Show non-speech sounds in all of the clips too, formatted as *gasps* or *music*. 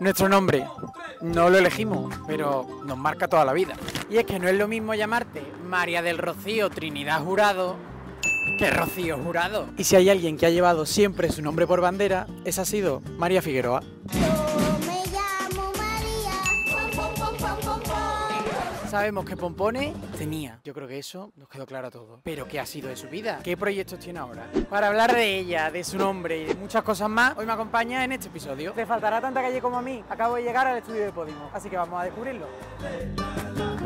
nuestro nombre. No lo elegimos, pero nos marca toda la vida. Y es que no es lo mismo llamarte María del Rocío Trinidad Jurado que Rocío Jurado. Y si hay alguien que ha llevado siempre su nombre por bandera, esa ha sido María Figueroa. Sabemos que Pompone tenía, yo creo que eso nos quedó claro a todos. Pero ¿qué ha sido de su vida? ¿Qué proyectos tiene ahora? Para hablar de ella, de su nombre y de muchas cosas más, hoy me acompaña en este episodio. Te faltará tanta calle como a mí. Acabo de llegar al estudio de Podimo, así que vamos a descubrirlo.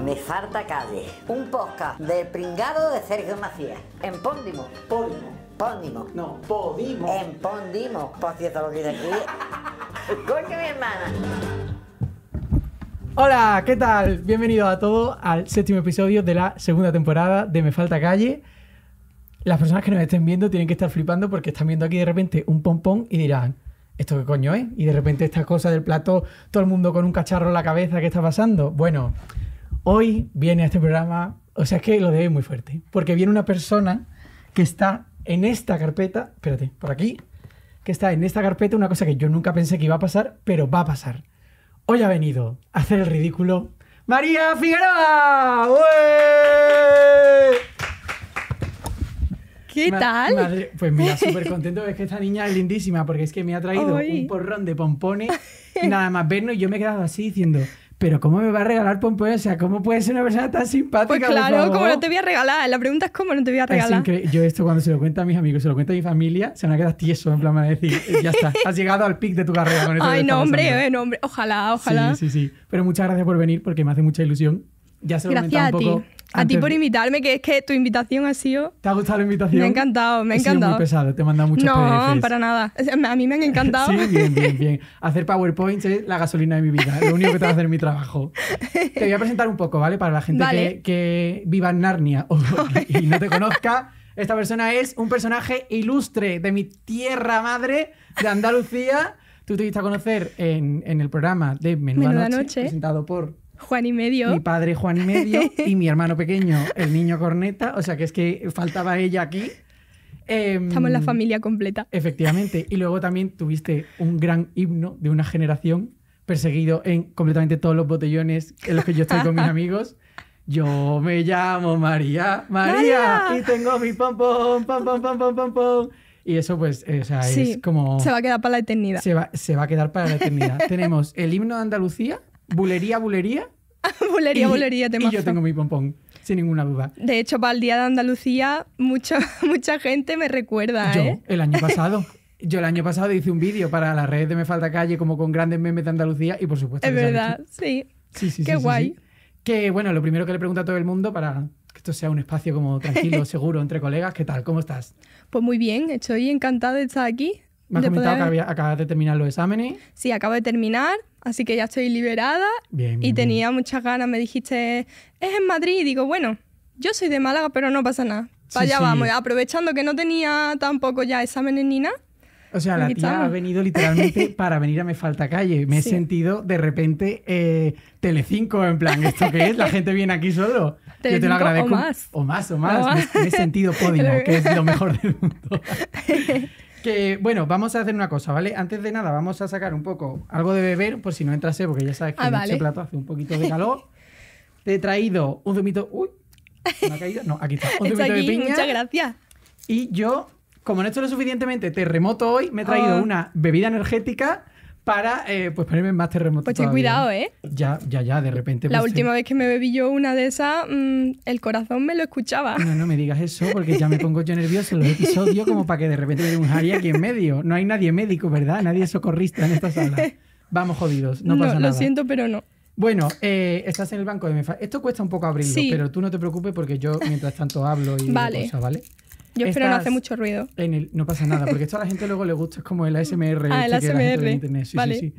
Me falta calle. Un podcast del pringado de Sergio Macías. En Pondimo. Podimo. No, Podimo. En Pondimo. Por cierto, lo que dice aquí. *laughs* Coño, mi hermana. Hola, ¿qué tal? Bienvenidos a todos al séptimo episodio de la segunda temporada de Me Falta Calle. Las personas que nos estén viendo tienen que estar flipando porque están viendo aquí de repente un pompón y dirán, ¿esto qué coño es? Y de repente esta cosa del plato, todo el mundo con un cacharro en la cabeza, ¿qué está pasando? Bueno, hoy viene a este programa, o sea, es que lo debéis muy fuerte, porque viene una persona que está en esta carpeta, espérate, por aquí, que está en esta carpeta una cosa que yo nunca pensé que iba a pasar, pero va a pasar. Hoy ha venido a hacer el ridículo María Figueroa. ¿Qué tal? pues mira, súper *laughs* contento. Es que esta niña es lindísima porque es que me ha traído un porrón de pompones. y nada más vernos y yo me he quedado así diciendo, pero ¿cómo me va a regalar Pompeo? O sea, ¿cómo puede ser una persona tan simpática? Pues claro, ¿cómo no te voy a regalar. La pregunta es cómo no te voy a regalar. Yo esto cuando se lo cuento a mis amigos, se lo cuento a mi familia, se van a quedar tieso, en plan, van a decir, eh, ya está, has llegado al pic de tu carrera con Ay, no, hombre, eh, no, hombre, ojalá, ojalá. Sí, sí, sí. Pero muchas gracias por venir porque me hace mucha ilusión. Ya se lo gracias a un poco a ti por invitarme, que es que tu invitación ha sido. ¿Te ha gustado la invitación? Me ha encantado, me ha encantado. Sido muy pesado, te manda muchos No, para nada. A mí me han encantado. sí, bien, bien, *laughs* bien. Hacer PowerPoint es la gasolina de mi vida, lo único que te va a hacer mi trabajo. *laughs* Te voy a presentar un poco, ¿vale? Para la gente que, que, viva en Narnia o, *laughs* y no te conozca. Esta persona es un personaje ilustre de mi tierra madre, de Andalucía. Tú te diste a conocer en, el programa de Menuda, noche, presentado por Juan y medio. Mi padre Juan y medio y mi *laughs* hermano pequeño, el niño corneta. O sea que es que faltaba ella aquí. Em, Estamos la familia completa. Efectivamente. Y luego también tuviste un gran himno de una generación perseguido en completamente todos los botellones en los que yo estoy con mis *laughs* amigos. Yo me llamo María, María, y tengo mi pom pom, pom pom, pom pom, pom Y eso pues eh, o sea, es como... Se va a quedar para la eternidad. Se va, se va a quedar para la eternidad. *laughs* Tenemos el himno de Andalucía, Bulería, bulería. *laughs* bulería, bulería, te Y yo tengo mi pompón, sin ninguna duda. De hecho, para el Día de Andalucía, mucha, *laughs* mucha gente me recuerda. Yo, ¿eh? el año *laughs* pasado. Yo el año pasado hice un vídeo para la red de Me Falta Calle, como con grandes memes de Andalucía, y por supuesto. Es verdad, sí. Sí, sí, Qué guay. Que bueno, lo primero que le pregunto a todo el mundo para que esto sea un espacio como tranquilo, seguro, entre colegas, ¿qué tal? ¿Cómo estás? Pues muy bien, estoy encantada de estar aquí. Me has comentado que acabas de terminar los exámenes. Sí, acabo de terminar así que ya estoy liberada y tenía muchas ganas. Me dijiste, es en Madrid, y digo, bueno, yo soy de Málaga, pero no pasa nada. Para allá vamos, aprovechando que no tenía tampoco ya esa menenina. O sea, la tía ha ah". venido literalmente *laughs* para venir a Me Falta Calle. Me he sentido de repente eh, Telecinco, en plan, ¿esto qué es? La gente viene aquí solo. Yo te lo agradezco. O más. O más, o más. Me, he sentido código, *laughs* que es lo mejor del mundo. *laughs* bueno, vamos a hacer una cosa, ¿vale? Antes de nada, vamos a sacar un poco algo de beber, por si no entrase, porque ya sabes que ah, este plato hace un poquito de calor. Te he traído un zumito. Uy, ¿no No, aquí está. *laughs* de piña. Muchas gracias. Y yo, como no he hecho lo suficientemente terremoto hoy, me he traído ah. una bebida energética para eh, pues ponerme más terremoto. Pues cuidado, ¿eh? Ya, ya, ya, de repente. La pues, última vez que me bebí yo una de esas, mm, el corazón me lo escuchaba. No, no me digas eso, porque ya me pongo yo nervioso en los episodios, como para que de repente haya un Harry aquí en medio. No hay nadie médico, ¿verdad? Nadie socorrista en esta sala. Vamos jodidos, no *laughs* pasa Lo siento, pero no. Bueno, eh, estás en el banco de Mefa. Esto cuesta un poco abrirlo, pero tú no te preocupes porque yo mientras tanto hablo y vale. ¿vale? Yo espero no hace mucho ruido. no pasa nada, porque esto a la gente luego le gusta, es como el ASMR. *laughs* Ah, el ASMR. Internet. Sí, sí, sí.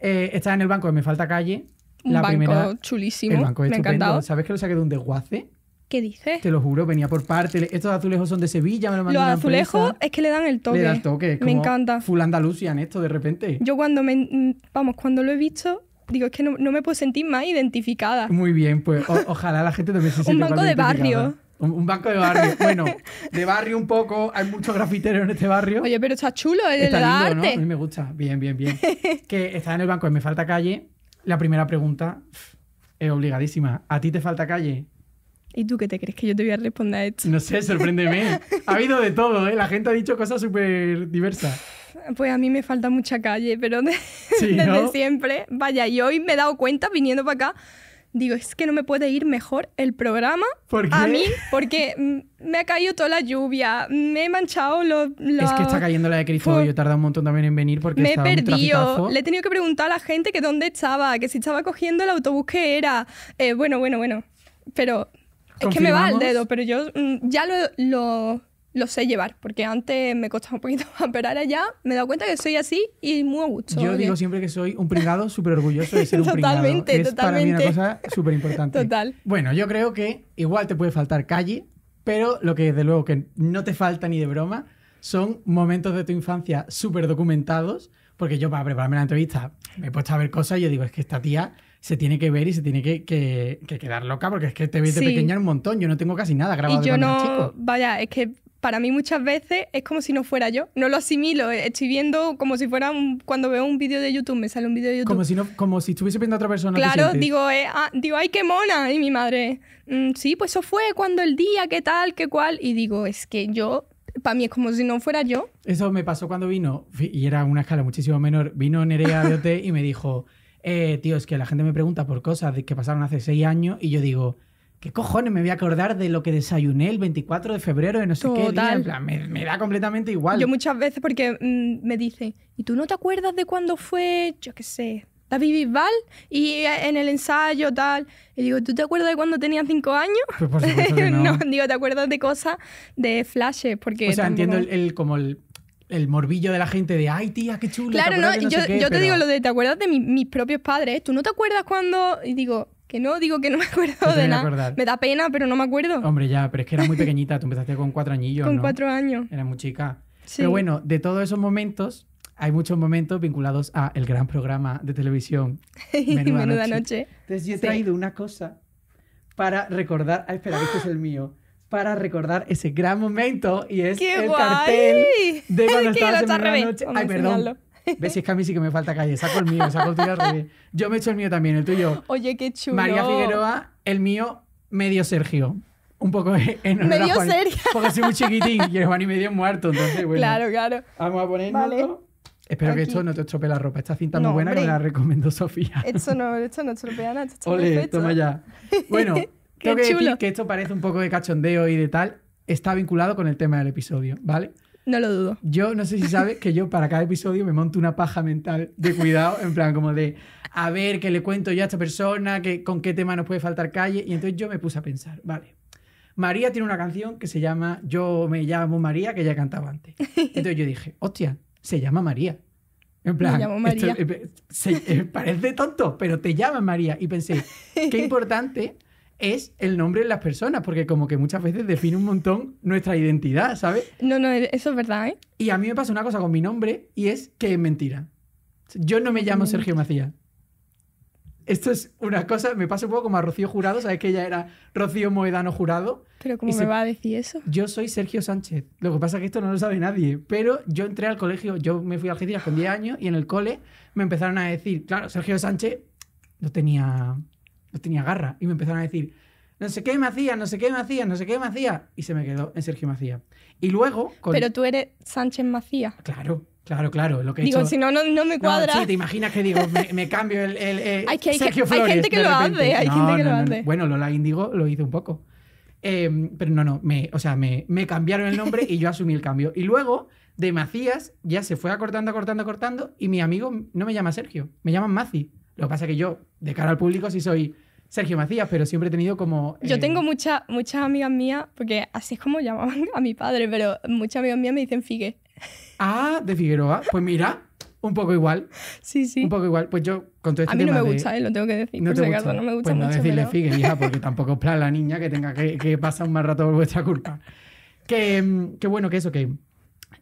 Eh, estás en el banco de Me Falta Calle. la banco primera, chulísimo. banco es Me ¿Sabes que lo saqué de un desguace? ¿Qué dices? Te lo juro, venía por parte. Estos azulejos son de Sevilla, me lo Los azulejos es que le dan el toque. me encanta. Full en esto de repente. Yo cuando me... Mm, vamos, cuando lo he visto, digo, es que no, me puedo sentir más identificada. Muy bien, pues ojalá la gente también se sienta Un banco de barrio. Un banco de barrio. *laughs* Bueno, de barrio un poco. Hay muchos grafiteros en este barrio. Oye, pero está chulo, es ¿eh? está lindo, ¿no? A mí me gusta. Bien, bien, bien. *laughs* que está en el banco de Me Falta Calle. La primera pregunta es obligadísima. ¿A ti te falta calle? ¿Y tú qué te crees que yo te voy a responder a No sé, sorpréndeme. *laughs* ha habido de todo, ¿eh? La gente ha dicho cosas súper diversas. Pues a mí me falta mucha calle, pero desde siempre. Vaya, y hoy me he dado cuenta viniendo para acá digo, es que no me puede ir mejor el programa ¿Por a mí, porque me ha caído toda la lluvia, me he manchado los... Lo... Es que está cayendo la de Cristo, yo he un montón también en venir porque... Me he perdido, le he tenido que preguntar a la gente que dónde estaba, que si estaba cogiendo el autobús que era. Eh, bueno, bueno, bueno, pero... Es que me va al dedo, pero yo mm, ya lo lo sé llevar, porque antes me costaba un poquito amperar *laughs* allá, me he dado cuenta que soy así y muy a gusto. Yo digo siempre que soy un privado súper orgulloso de ser un totalmente, totalmente. Es para una cosa súper importante. Total. Bueno, yo creo que igual te puede faltar calle, pero lo que desde luego que no te falta ni de broma son momentos de tu infancia súper documentados, porque yo para prepararme la entrevista me he puesto a ver cosas y yo digo, es que esta tía se tiene que ver y se tiene que, que, que quedar loca porque es que te ves de pequeña un montón. Yo no tengo casi nada grabado. Y yo no, vaya, es que para mí muchas veces es como si no fuera yo. No lo asimilo. Eh, estoy viendo como si fuera cuando veo un vídeo de YouTube, me sale un vídeo de YouTube. Como si, como si estuviese viendo a otra persona. Claro, digo, eh, ah, digo, ay, qué mona. Y mi madre, mm, sí, pues eso fue cuando el día, qué tal, qué cual. Y digo, es que yo, para mí es como si no fuera yo. Eso me pasó cuando vino, y era una escala muchísimo menor. Vino Nerea de OT y me dijo, eh, tío, es que la gente me pregunta por cosas que pasaron hace seis años y yo digo... ¿Qué cojones me voy a acordar de lo que desayuné el 24 de febrero de no sé qué En me, da completamente igual. Yo muchas veces, porque mm, me dice ¿y tú no te acuerdas de cuándo fue, yo qué sé, David Bisbal y eh, en el ensayo tal. Y digo, ¿tú te acuerdas de cuando tenía cinco años? Pues por *laughs* no. digo, ¿te acuerdas de cosas de flashes? Porque o sea, entiendo El, como el, morbillo de la gente de, ay tía, qué chulo. Claro, no, yo, te digo lo de, ¿te acuerdas de mis propios padres? ¿Tú no te acuerdas cuando? Y digo, que no, digo que no me acuerdo de nada. Me da pena, pero no me acuerdo. Hombre, ya, pero es que era muy *laughs* pequeñita, tú empezaste con cuatro añillos. Con cuatro años. Era muy chica. Pero bueno, de todos esos momentos, hay muchos momentos vinculados a el gran programa de televisión. *laughs* Menuda, noche. Entonces yo he traído una cosa para recordar, a ah, espera, este es el mío, para recordar ese gran momento y es el cartel de *laughs* cuando estabas en Menuda Noche. Ay, perdón. Ves si es que a mí sí que me falta calle. Saco el mío, saco el tuyo al Yo me echo el mío también, el tuyo. Oye, qué chulo. María Figueroa, el mío, medio Sergio. Un poco *laughs* en Medio Juan, Sergio. Porque soy muy chiquitín y el Juan y medio muerto, entonces bueno. Claro, claro. Vamos a poner vale. Espero que esto no te estropee la ropa. Esta cinta es muy buena que me la recomiendo Sofía. Esto no, esto no estropea nada. Esto Ole, perfecto. toma ya. Bueno, *laughs* tengo que que esto parece un poco de cachondeo y de tal. Está vinculado con el tema del episodio, ¿vale? No lo dudo. Yo no sé si sabes que yo para cada episodio me monto una paja mental de cuidado, en plan como de, a ver, qué le cuento yo a esta persona, que, con qué tema nos puede faltar calle. Y entonces yo me puse a pensar, vale, María tiene una canción que se llama Yo me llamo María, que ya cantaba antes. Entonces yo dije, hostia, se llama María. En plan, me llamo María. Eh, eh, eh, parece tonto, pero te llaman María. Y pensé, qué importante es el nombre de las personas, porque como que muchas veces define un montón nuestra identidad, ¿sabes? No, no, eso es verdad, ¿eh? Y a mí me pasa una cosa con mi nombre y es que es mentira. Yo no me llamo mm. Sergio Macías. Esto es una cosa, me pasa un poco como a Rocío Jurado, ¿sabes que ella era Rocío Moedano Jurado? Pero ¿cómo me se... va a decir eso? Yo soy Sergio Sánchez. Lo que pasa es que esto no lo sabe nadie, pero yo entré al colegio, yo me fui a Argentina con 10 años y en el cole me empezaron a decir, claro, Sergio Sánchez no tenía no tenía garra. Y me empezaron a decir, no sé qué me no sé qué me no sé qué me Y se me quedó en Sergio Macías. Y luego... Pero tú eres Sánchez Macías. Claro, claro, claro. Lo digo, si no, no, me cuadra. sí, te imaginas que digo, me, cambio el, *laughs* Sergio Flores, hay gente que lo hace, hay gente que lo Bueno, Indigo lo hice un poco. Em, pero no, no, me, o sea, me, me cambiaron el nombre y yo asumí el cambio. Y luego, de Macías, ya se fue acortando, acortando, acortando, y mi amigo no me llama Sergio, me llaman Maci. Lo que pasa es que yo, de cara al público, sí soy Sergio Macías, pero siempre he tenido como... Yo tengo eh, muchas muchas amigas mías, porque así es como llamaban *laughs* a mi padre, pero muchas amigas mías me dicen Figue. Ah, de Figueroa. Pues mira, un poco igual. Sí, sí. Un poco igual. Pues yo, con todo este A mí no me gusta, ¿eh? lo tengo que decir. No por me gusta pues no decirle hija, porque *laughs* tampoco es plan la niña que tenga que, pasar un mal rato por vuestra culpa. Que, mm, bueno, que eso, que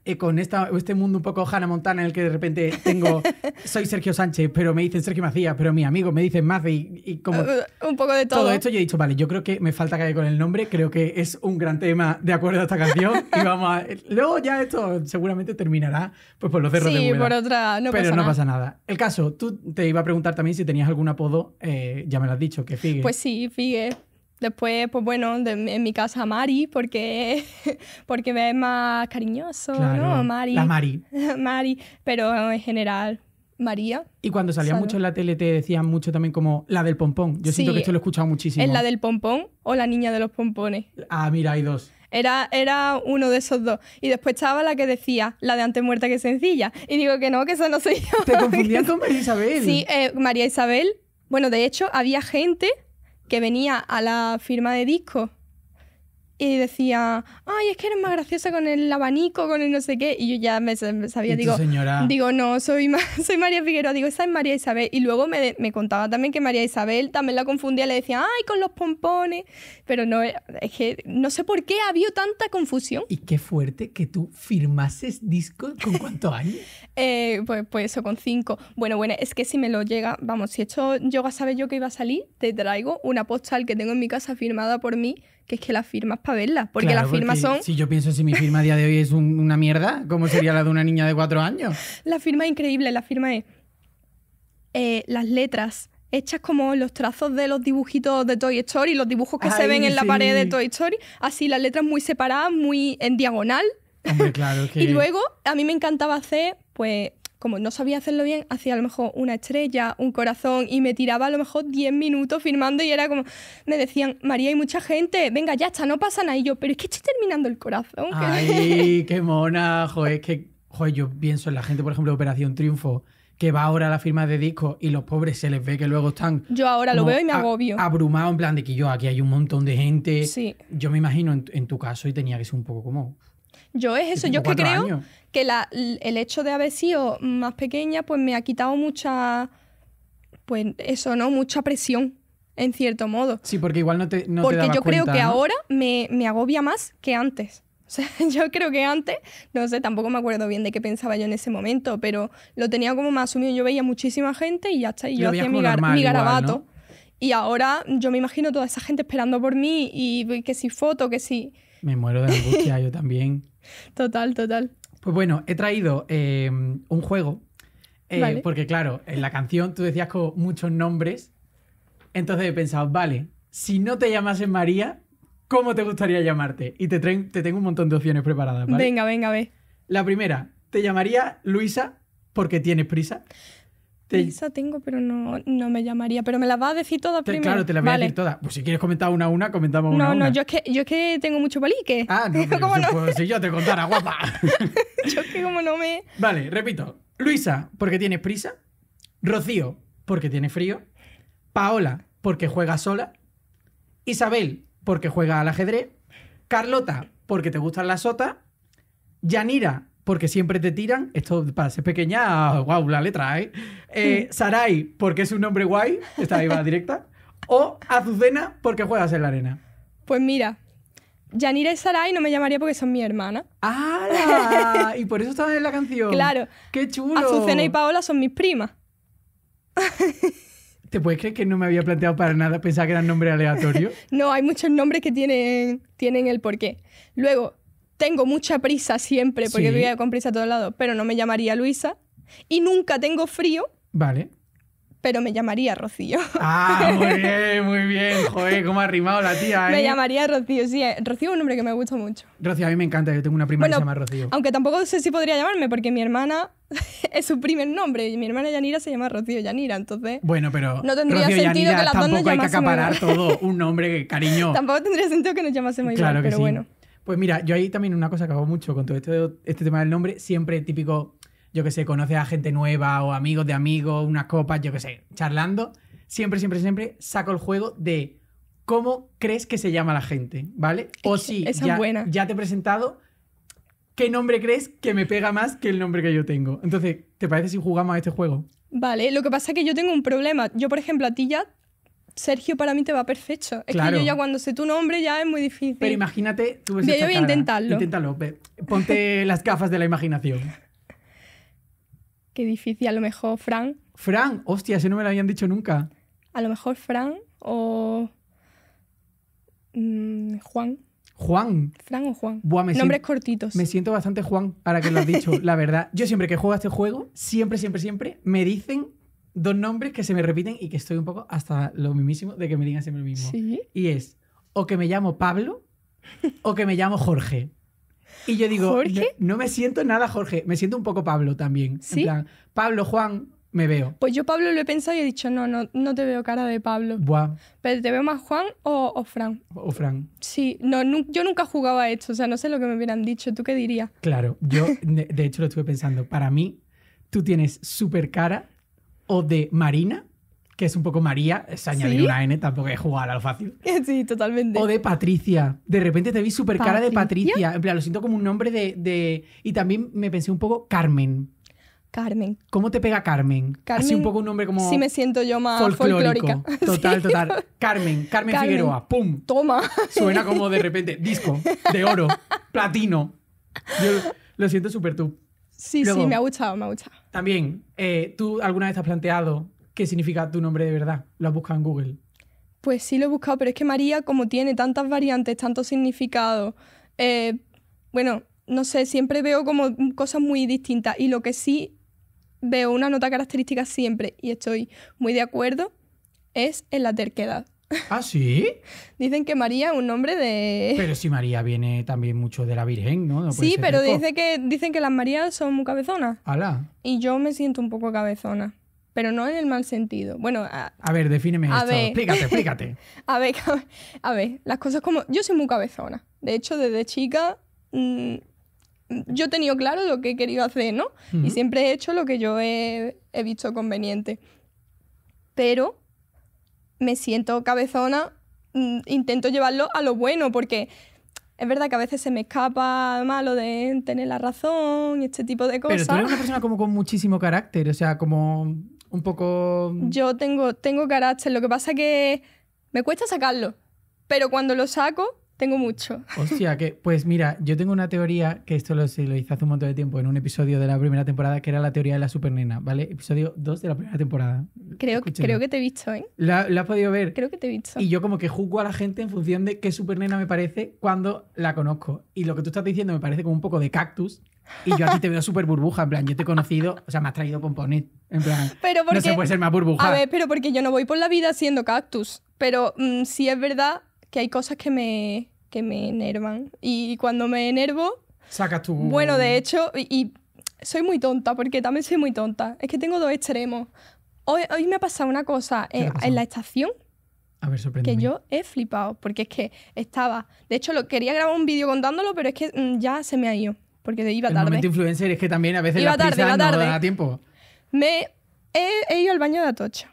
eh, con esta, este mundo un poco Hannah Montana en el que de repente tengo, *laughs* soy Sergio Sánchez, pero me dicen Sergio Macías, pero mi amigo me dice Mace y, como... Uh, un poco de todo. Todo esto yo he dicho, vale, yo creo que me falta caer con el nombre, creo que es un gran tema de acuerdo a esta canción *laughs* y vamos a... Luego ya esto seguramente terminará pues por los cerros sí, por otra... No pero pasa no nada. pasa nada. El caso, tú te iba a preguntar también si tenías algún apodo, eh, ya me lo has dicho, que Figue. Pues sí, Figue Después, pues bueno, en mi casa Mari, porque, *laughs* porque me es más cariñoso, ¿no? Mari. La Mari. *laughs* Mari, pero en general, María. Y cuando salía mucho en la tele te decían mucho también como la del pompón. Yo siento que esto lo he escuchado muchísimo. ¿Es la del pompón o la niña de los pompones? Ah, mira, hay dos. Era, era uno de esos dos. Y después estaba la que decía, la de antes muerta que sencilla. Y digo que no, que eso no soy yo. Te confundían *laughs* con María Isabel. Sí, eh, María Isabel. Bueno, de hecho, había gente que venía a la firma de disco y decía, ay, es que eres más graciosa con el abanico, con el no sé qué. Y yo ya me sabía, digo, digo, no, soy, *laughs* soy María Figueroa, digo, esa es María Isabel. Y luego me, me, contaba también que María Isabel también la confundía, le decía, ay, con los pompones pero no, eh, es que no sé por qué ha habido tanta confusión. Y qué fuerte que tú firmases discos con cuántos *laughs* años. Eh, pues, pues eso, con cinco. Bueno, bueno, es que si me lo llega, vamos, si esto yo a yo que iba a salir, te traigo una postal que tengo en mi casa firmada por mí que es que las firmas para verlas, porque las firmas son... Si yo pienso si mi firma a día de hoy es una mierda, ¿cómo sería la de una niña de cuatro años? *laughs* La firma es increíble, la firma es... Eh, las letras hechas como los trazos de los dibujitos de Toy Story, los dibujos que se ven en la pared de Toy Story, así las letras muy separadas, muy en diagonal. claro *laughs* y luego a mí me encantaba hacer, pues como no sabía hacerlo bien, hacía a lo mejor una estrella, un corazón y me tiraba a lo mejor 10 minutos firmando y era como, me decían, María, hay mucha gente, venga, ya está, no pasan nada. Y yo, pero es que estoy terminando el corazón. *laughs* Ay, qué mona, joder, es que, joder, yo pienso en la gente, por ejemplo, de Operación Triunfo, que va ahora a la firma de discos y los pobres se les ve que luego están. Yo ahora lo veo y me agobio. Abrumado, en plan de que yo aquí hay un montón de gente. Sí. Yo me imagino en, tu caso y tenía que ser un poco como. Yo es eso, yo es que creo que el hecho de haber sido más pequeña, pues me ha quitado mucha. Pues eso, ¿no? Mucha presión, en cierto modo. Sí, porque igual no te. No porque yo creo que ahora me agobia más que antes. *laughs* yo creo que antes, no sé, tampoco me acuerdo bien de qué pensaba yo en ese momento, pero lo tenía como más asumido. Yo veía muchísima gente y ya está, y yo hacía mi, garabato. Y ahora yo me imagino toda esa gente esperando por mí y que si foto, que si... Me muero de angustia, yo también. *laughs* Total, total. Pues bueno, he traído eh, un juego, eh, porque claro, en la canción tú decías con muchos nombres, entonces he pensado, vale, si no te llamas en María, ¿Cómo te gustaría llamarte? Y te, te tengo un montón de opciones preparadas, ¿vale? Venga, venga, ve. La primera, te llamaría Luisa porque tienes prisa. Prisa tengo, pero no, no me llamaría. Pero me las vas a decir todas Claro, te las voy a decir todas. Pues si quieres comentar una a una, comentamos una a una. No, no, yo, es que, yo que tengo mucho palique. Ah, no, *laughs* pero si yo te contara, guapa. *laughs* yo es que como no me... Vale, repito. Luisa, porque tienes prisa. Rocío, porque tiene frío. Paola, porque juega sola. Isabel, porque juega al ajedrez. Carlota, porque te gustan las sotas. Yanira, porque siempre te tiran. Esto para ser pequeña, wow, la letra, ¿eh? eh Sarai, porque es un nombre guay. Esta iba *laughs* directa. O Azucena, porque juegas en la arena. Pues mira, Yanira y Sarai no me llamaría porque son mi hermana. ¡Ah! Y por eso estabas en la canción. *laughs* Claro. ¡Qué chulo! Azucena y Paola son mis primas. *laughs* ¿Te puedes creer que no me había planteado para nada? pensar que era un nombre aleatorio *laughs* no, hay muchos nombres que tienen, tienen el porqué. Luego, tengo mucha prisa siempre porque voy con prisa a todos lados, pero no me llamaría Luisa. Y nunca tengo frío. Vale pero me llamaría Rocío. Ah, *laughs* muy bien, muy bien. Joder, cómo ha rimado la tía. ¿eh? Me llamaría Rocío, sí. Eh, Rocío es un nombre que me gusta mucho. Rocío, a mí me encanta. Yo tengo una prima que se llama Rocío. Aunque tampoco sé si podría llamarme, porque mi hermana *laughs* es su primer nombre y mi hermana Yanira se llama Rocío Yanira, entonces. Bueno, pero. No tendría Rocío sentido Yanira, que las dos nos Tampoco hay que acaparar todo un nombre, cariño. *laughs* tampoco tendría sentido que nos llamásemos claro igual, que pero sí. bueno. Pues mira, yo ahí también una cosa que hago mucho con todo este, este tema del nombre, siempre típico yo que sé, conoce a gente nueva o amigos de amigos, unas copas, yo que sé, charlando, siempre, siempre, siempre saco el juego de cómo crees que se llama la gente, ¿vale? O si ya, ya te he presentado, ¿qué nombre crees que me pega más que el nombre que yo tengo? Entonces, ¿te parece si jugamos a este juego? Vale, lo que pasa es que yo tengo un problema. Yo, por ejemplo, a ti ya Sergio para mí te va perfecto. Es que yo ya cuando sé tu nombre ya es muy difícil. Pero imagínate, tú ves yo voy a intentarlo. Inténtalo, ponte las gafas de la imaginación difícil, a lo mejor Fran. Fran, hostia, ese no me lo habían dicho nunca. A lo mejor Fran o mm, Juan. Juan. Fran o Juan. Nombres cortitos. Me siento bastante Juan, para que lo has dicho, la verdad. Yo siempre que juego a este juego, siempre, siempre, siempre, me dicen dos nombres que se me repiten y que estoy un poco hasta lo mismísimo de que me digan siempre lo mismo. Y es o que me llamo Pablo o que me llamo Jorge. Y yo digo, ¿Jorge? No, me siento nada Jorge, me siento un poco Pablo también. ¿Sí? Pablo, Juan, me veo. Pues yo Pablo lo he pensado y he dicho, no, no, no te veo cara de Pablo. Buah. Pero te veo más Juan o, o Fran. O Fran. Sí, no, yo nunca jugaba a esto, o sea, no sé lo que me hubieran dicho, ¿tú qué dirías? Claro, yo *laughs* de hecho lo estuve pensando, para mí tú tienes súper cara o de Marina que es un poco María, es añadir una N, tampoco es jugar al fácil. *laughs* Sí, totalmente. O de Patricia. De repente te vi súper cara de Patricia. En plan, lo siento como un nombre de, Y también me pensé un poco Carmen. Carmen. ¿Cómo te pega Carmen? Carmen Así un poco un nombre como. Sí, me siento yo más folclórica. *laughs* Total, total. Carmen, Carmen, Figueroa. ¡Pum! Toma. Suena como de *laughs* repente disco, de oro, platino. lo siento súper tú. Sí, sí, me ha gustado, me ha gustado. También, eh, ¿tú alguna vez has planteado qué significa tu nombre de verdad. Lo has buscado en Google. Pues sí lo he buscado, pero es que María, como tiene tantas variantes, tantos significados, eh, bueno, no sé, siempre veo como cosas muy distintas. Y lo que sí veo una nota característica siempre, y estoy muy de acuerdo, es en la terquedad. ¿Ah, sí? *laughs* dicen que María es un nombre de. Pero si María viene también mucho de la Virgen, ¿no? sí, pero que, dicen que las Marías son muy cabezonas. ¡Hala! Y yo me siento un poco cabezona pero no en el mal sentido. Bueno, a, ver, defíneme a esto. Ver. Explícate, explícate. *laughs* a, ver, a ver, las cosas como. Yo soy muy cabezona. De hecho, desde chica. Mm, yo he tenido claro lo que he querido hacer, ¿no? Y siempre he hecho lo que yo he, visto conveniente. Pero me siento cabezona, mm, intento llevarlo a lo bueno, porque es verdad que a veces se me escapa malo de tener la razón y este tipo de cosas. Pero tú una persona como con muchísimo carácter, o sea, como un poco... Mm. Yo tengo, tengo carácter, lo que pasa que me cuesta sacarlo, pero cuando lo saco tengo mucho. sea *laughs* que, pues mira, yo tengo una teoría, que esto lo, lo hice hace un montón de tiempo en un episodio de la primera temporada, que era la teoría de la supernena, ¿vale? Episodio 2 de la primera temporada. Creo, creo que te he visto, ¿eh? ¿La, has podido ver? Creo que te he visto. Y yo como que juzgo a la gente en función de qué supernena me parece cuando la conozco. Y lo que tú estás diciendo me parece como un poco de cactus, y yo a te veo súper burbuja, en plan, yo te he conocido, o sea, me has traído pompones, En plan, pero no se puede ser más burbuja. A ver, pero porque yo no voy por la vida siendo cactus. Pero mm, sí es verdad que hay cosas que me, que me enervan. Y cuando me enervo. Sacas tu. Bueno, de hecho, y, soy muy tonta, porque también soy muy tonta. Es que tengo dos extremos. Hoy, hoy me ha pasado una cosa en, la estación. A ver, que yo he flipado, porque es que estaba. De hecho, lo, quería grabar un vídeo contándolo, pero es que mm, ya se me ha ido porque iba tarde. El momento influencer es que también a veces la tarde, prisa no da tiempo. Me he, ido al baño de Atocha.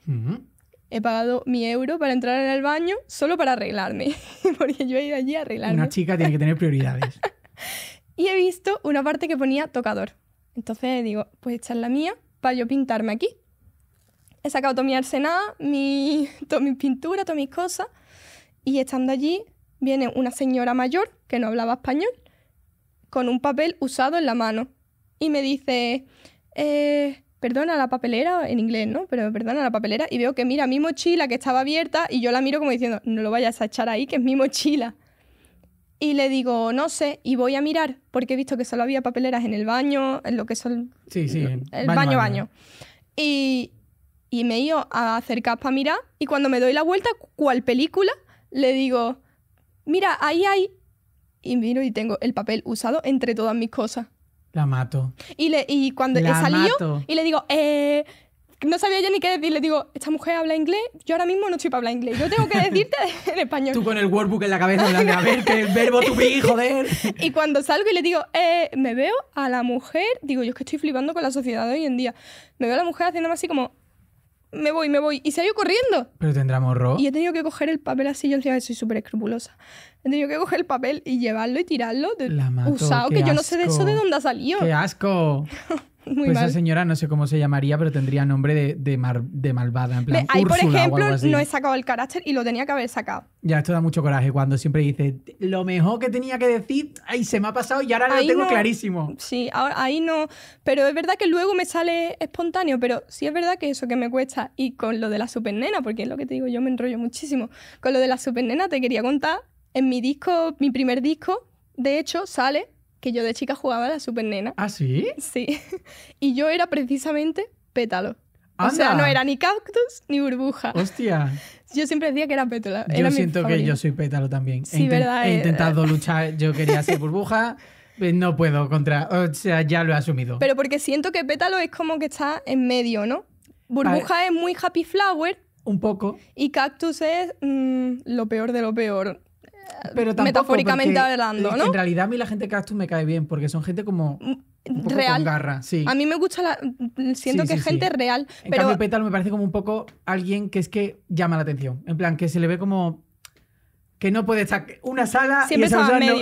He pagado mi euro para entrar en el baño solo para arreglarme, *laughs* porque yo he ido allí a arreglarme. Una chica tiene que tener prioridades. *laughs* y he visto una parte que ponía tocador. Entonces digo, pues esta es la mía para yo pintarme aquí. He sacado todo mi arsenal, mi, *laughs* todas mis pintura, todas mis cosas. Y estando allí, viene una señora mayor que no hablaba español con un papel usado en la mano y me dice, eh, perdona la papelera, en inglés, ¿no? Pero perdona la papelera y veo que mira mi mochila que estaba abierta y yo la miro como diciendo, no lo vayas a echar ahí, que es mi mochila. Y le digo, no sé, y voy a mirar, porque he visto que solo había papeleras en el baño, en lo que son... Sí, sí, el baño, baño. Y, y me iba a acercar para mirar, y cuando me doy la vuelta, ¿cuál película, le digo, mira, ahí hay y y tengo el papel usado entre todas mis cosas. La mato. Y, le, y cuando La he y le digo, eh, no sabía yo ni qué decir. Le digo, esta mujer habla inglés, yo ahora mismo no estoy para hablar inglés. Yo tengo que *laughs* decirte en español. Tú con el workbook en la cabeza hablando, a ver, el verbo tu *laughs* joder. Y cuando salgo y le digo, eh, me veo a la mujer, digo, yo es que estoy flipando con la sociedad de hoy en día. Me veo a la mujer haciéndome así como, me voy, me voy. Y se ha ido corriendo. Pero tendrá morro. Y he tenido que coger el papel así, yo decía, soy súper escrupulosa he que coger el papel y llevarlo y tirarlo la usado, que yo no sé de eso de dónde ha salido. ¡Qué asco! *laughs* pues esa señora no sé cómo se llamaría, pero tendría nombre de, de malvada. En Ahí, por ejemplo, no he sacado el carácter y lo tenía que haber sacado. Ya, esto da mucho coraje cuando siempre dices, lo mejor que tenía que decir, ahí se me ha pasado y ahora lo tengo clarísimo. Sí, ahora, ahí no. Pero es verdad que luego me sale espontáneo, pero sí es verdad que eso que me cuesta. Y con lo de la nena porque es lo que te digo, yo me enrollo muchísimo. Con lo de la super nena te quería contar en mi disco, mi primer disco, de hecho, sale que yo de chica jugaba a la super nena. ¿Ah, sí? Sí. *laughs* y yo era precisamente pétalo. O sea, no era ni cactus ni burbuja. Hostia. Yo siempre decía que era pétalo. yo siento que yo soy pétalo también. Sí, verdad, he eh, intentado eh. luchar, yo quería ser burbuja. Eh, no puedo contra. O sea, ya lo he asumido. Pero porque siento que pétalo es como que está en medio, ¿no? Burbuja ah, es muy happy flower. Un poco. Y cactus es mm, lo peor de lo peor pero metafóricamente hablando, ¿no? En realidad a mí la gente que tú me cae bien porque son gente como mm, real. Con garra, A mí me gusta la... siento que es gente real, en pero cambio, Petal me parece como un poco alguien que es que llama la atención, en plan que se le ve como que no puede estar una sala Siempre y esa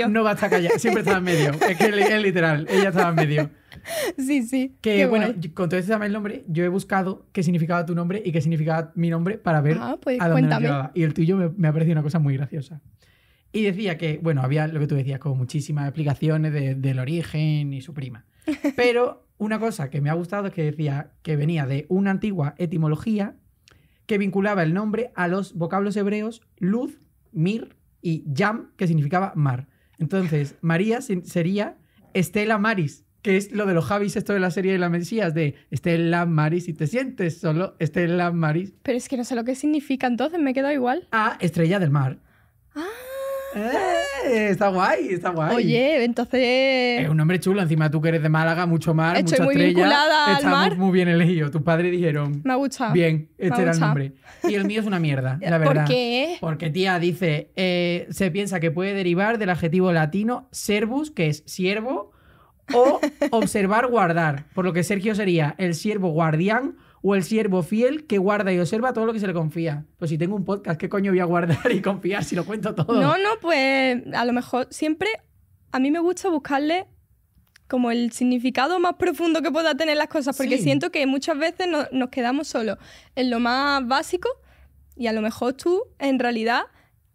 no, va a estar callada. Siempre estaba en medio. Es que es literal, ella estaba en medio. *laughs* Sí, sí. Que bueno, con todo ese el nombre, yo he buscado qué significaba tu nombre y qué significaba mi nombre para ver ah, pues a dónde nos Y el tuyo me ha parecido una cosa muy graciosa. Y decía que, bueno, había lo que tú decías, con muchísimas explicaciones del origen y su prima. *laughs* Pero una cosa que me ha gustado es que decía que venía de una antigua etimología que vinculaba el nombre a los vocablos hebreos luz, mir y yam, que significaba mar. Entonces, María sería Estela Maris, que es lo de los Javis, esto de la serie de las Mesías, de Estela Maris, si te sientes solo, Estela Maris. Pero es que no sé lo que significa, entonces me quedo igual. A Estrella del Mar. Ah. Eh, está guay, está guay. Oye, entonces. Es un nombre chulo, encima tú que eres de Málaga, mucho mar, Estoy muy Vinculada al está muy bien elegido. Tus padres dijeron. Me ha Bien, este era el nombre. Y el mío es una mierda, *laughs* la verdad. ¿Por qué? Porque tía dice, eh, se piensa que puede derivar del adjetivo latino servus, que es siervo, o *laughs* observar, guardar. Por lo que Sergio sería el siervo guardián o el siervo fiel que guarda y observa todo lo que se le confía. Pues si tengo un podcast, ¿qué coño voy a guardar y confiar si lo cuento todo? No, no, pues a lo mejor siempre a mí me gusta buscarle como el significado más profundo que pueda tener las cosas, porque siento que muchas veces nos quedamos solos en lo más básico y a lo mejor tú en realidad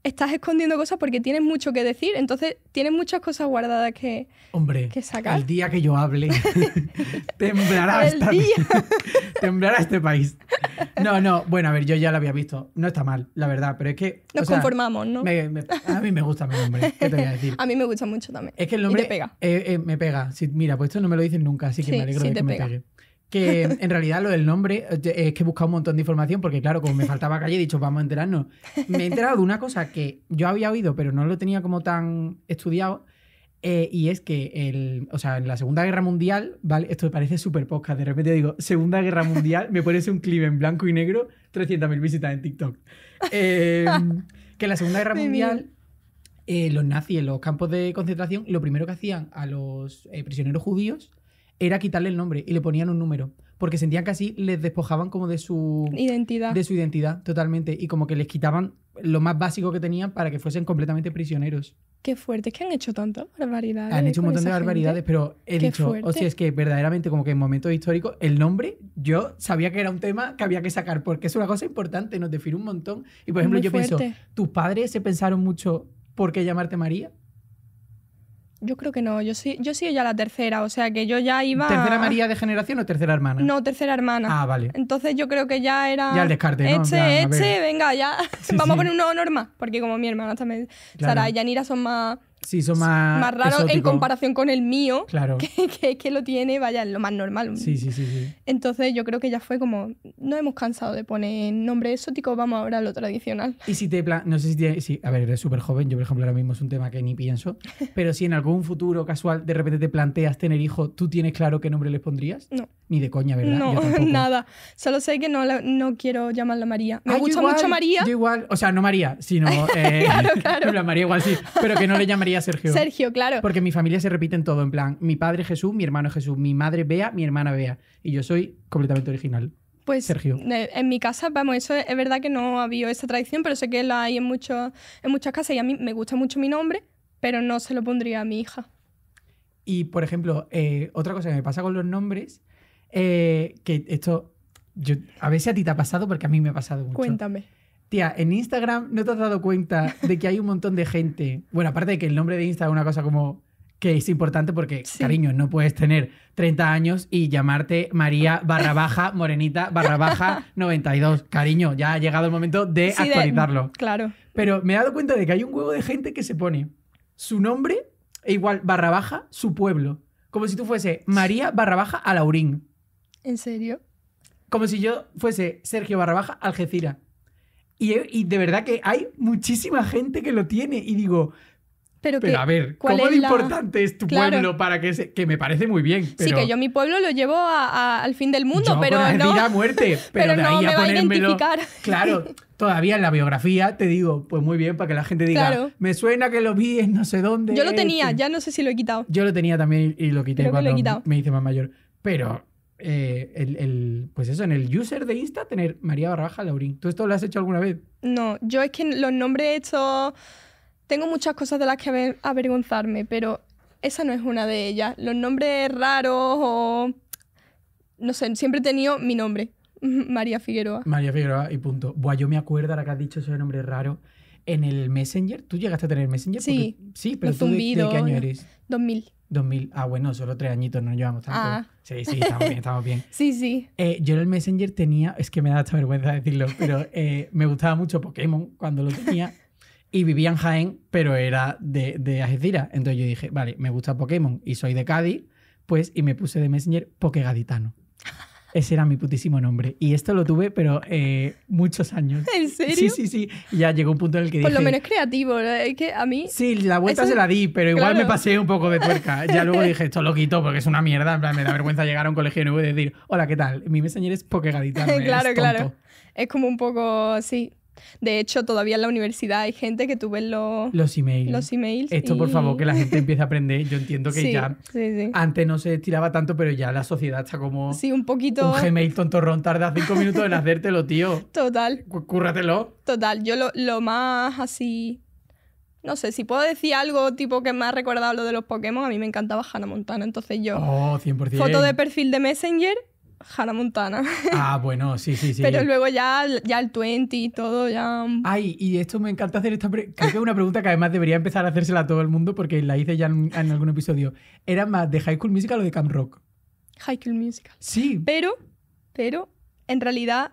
estás escondiendo cosas porque tienes mucho que decir, entonces tienes muchas cosas guardadas que, Hombre, que sacar. El día que yo hable, *laughs* *laughs* temblará, este país. No, no, bueno, a ver, yo ya lo había visto. No está mal, la verdad, pero es que. Nos conformamos, ¿no? Me, a mí me gusta mi nombre, ¿qué te voy a decir? *laughs* a mí me gusta mucho también. Es que el nombre. pega. Eh, eh, me pega. mira, pues esto no me lo dicen nunca, así que me alegro de que me pegue que en realidad lo del nombre eh, es que he buscado un montón de información porque claro, como me faltaba calle he dicho, vamos a enterarnos. Me he enterado de una cosa que yo había oído pero no lo tenía como tan estudiado eh, y es que el, o sea, en la Segunda Guerra Mundial, Esto me parece súper podcast, de repente digo, Segunda Guerra Mundial, me pones un clip en blanco y negro, 300.000 visitas en TikTok. Em, que en la Segunda Guerra Mundial... Eh, los nazis en los campos de concentración, lo primero que hacían a los prisioneros judíos era quitarle el nombre y le ponían un número. Porque sentían que así les despojaban como de su identidad. De su identidad, totalmente. Y como que les quitaban lo más básico que tenían para que fuesen completamente prisioneros. Qué fuerte, es que han hecho tantas barbaridades. Han hecho un montón de barbaridades, pero he dicho, o sea, es que verdaderamente como que en momentos históricos el nombre, yo sabía que era un tema que había que sacar, porque es una cosa importante, nos define un montón. Y por ejemplo, yo pienso, tus padres se pensaron mucho por qué llamarte María. Yo creo que no, yo sí, yo soy ya la tercera, o sea que yo ya iba. ¿Tercera María de generación o tercera hermana? No, tercera hermana. Ah, vale. Entonces yo creo que ya era. Ya el descarte, Eche, eche, venga, ya. *laughs* Vamos con a poner una norma, porque como mi hermana también. Sara y Yanira son más Sí, son más, más raro en comparación con el mío, claro. *laughs* que, que, que, lo tiene, vaya, lo más normal. Sí, sí, sí, sí, Entonces yo creo que ya fue como, no hemos cansado de poner nombre exótico, vamos ahora a lo tradicional. Y si te, no sé si, a ver, eres súper joven, yo por ejemplo ahora mismo es un tema que ni pienso, *laughs* pero si en algún futuro casual de repente te planteas tener hijo ¿tú tienes claro qué nombre les pondrías? No. Ni de coña, ¿verdad? No, *laughs* nada. Solo sé que no, no quiero llamarla María. Me ah, gusta mucho María. Yo igual, o sea, no María, sino. *laughs* Eh, claro, María igual sí, pero que no le llamaría Sergio. Sergio, claro. Porque mi familia se repite en todo, en plan, mi padre Jesús, mi hermano Jesús, mi madre Bea, mi hermana Bea. Y yo soy completamente original. Pues Sergio. Eh, en mi casa, vamos, eso es, verdad que no ha habido esa tradición, pero sé que la hay en, en muchas casas y a mí me gusta mucho mi nombre, pero no se lo pondría a mi hija. Y, por ejemplo, eh, otra cosa que me pasa con los nombres eh, que esto, a ver si a ti te ha pasado, porque a mí me ha pasado mucho. Cuéntame. Tía, en Instagram no te has dado cuenta de que hay un montón de gente. Bueno, aparte de que el nombre de Instagram es una cosa como que es importante porque, cariño, no puedes tener 30 años y llamarte María barra baja, morenita barra baja 92. Cariño, ya ha llegado el momento de actualizarlo. Claro. Pero me he dado cuenta de que hay un huevo de gente que se pone su nombre e igual barra baja su pueblo. Como si tú fuese María barra baja Alaurín. ¿En serio? Como si yo fuese Sergio Barrabaja Algeciras. Y, de verdad que hay muchísima gente que lo tiene. Y digo, pero, a ver, ¿cómo de importante es tu pueblo para que se... Que me parece muy bien. Sí, que yo mi pueblo lo llevo al fin del mundo, pero no... muerte, pero, no a identificar. Claro, *laughs* todavía en la biografía te digo, pues muy bien, para que la gente diga, me suena que lo vi en no sé dónde. Yo lo tenía, ya no sé si lo he quitado. Yo lo tenía también y lo quité cuando me hice más mayor. Pero eh, el, pues eso, en el user de Insta tener María Barraja Laurín. ¿Tú esto lo has hecho alguna vez? No, yo es que los nombres hecho Tengo muchas cosas de las que avergonzarme, pero esa no es una de ellas. Los nombres raros o... No sé, siempre he tenido mi nombre, *laughs* María Figueroa. María Figueroa y punto. Buah, yo me acuerdo ahora que has dicho ese nombre raro. En el Messenger, ¿tú llegaste a tener Messenger? Sí. sí, pero de, qué año eres? 2000. 2000. Ah, bueno, solo tres añitos, no llevamos tanto. Ah. Sí, sí, estamos bien, estamos bien. *laughs* sí, sí. Eh, yo en el Messenger tenía, es que me da esta vergüenza decirlo, pero eh, me gustaba mucho Pokémon cuando lo tenía. Y vivía en Jaén, pero era de, de Algeciras. Entonces yo dije, vale, me gusta Pokémon y soy de Cádiz, pues, y me puse de Messenger Pokegaditano. Ese era mi putísimo nombre. Y esto lo tuve, pero eh, muchos años. ¿En serio? Sí, sí, sí. ya llegó un punto en el que Por Por lo menos creativo, es que a mí... Sí, la vuelta se la di, pero igual me pasé un poco de tuerca. Ya *laughs* luego dije, esto lo quito porque es una mierda. En plan, me da vergüenza llegar a un colegio nuevo y decir, hola, ¿qué tal? Mi messenger es Pokegadita. *laughs* claro, claro. Es como un poco, así... De hecho, todavía en la universidad hay gente que tuve los, los, emails. los emails. Esto, por favor, que la gente *laughs* empiece a aprender. Yo entiendo que ya antes no se estiraba tanto, pero ya la sociedad está como. Sí, un poquito. Un Gmail tontorrón tarda cinco minutos en hacértelo, tío. Total. Cúrratelo. Total. Yo lo, lo más así no sé, si puedo decir algo tipo que más ha recordado lo de los Pokémon, a mí me encantaba Hannah Montana, entonces yo... Oh, 100%. Foto de perfil de Messenger Hannah Montana. *laughs* Ah, bueno, sí, sí, sí. Pero luego ya, ya el 20 y todo, ya... Ay, y esto me encanta hacer esta... pregunta. Creo que es una pregunta que además debería empezar a hacérsela a todo el mundo porque la hice ya en, algún episodio. ¿Era más de High School Musical o de Camp Rock? High School Musical. Sí. Pero, pero, en realidad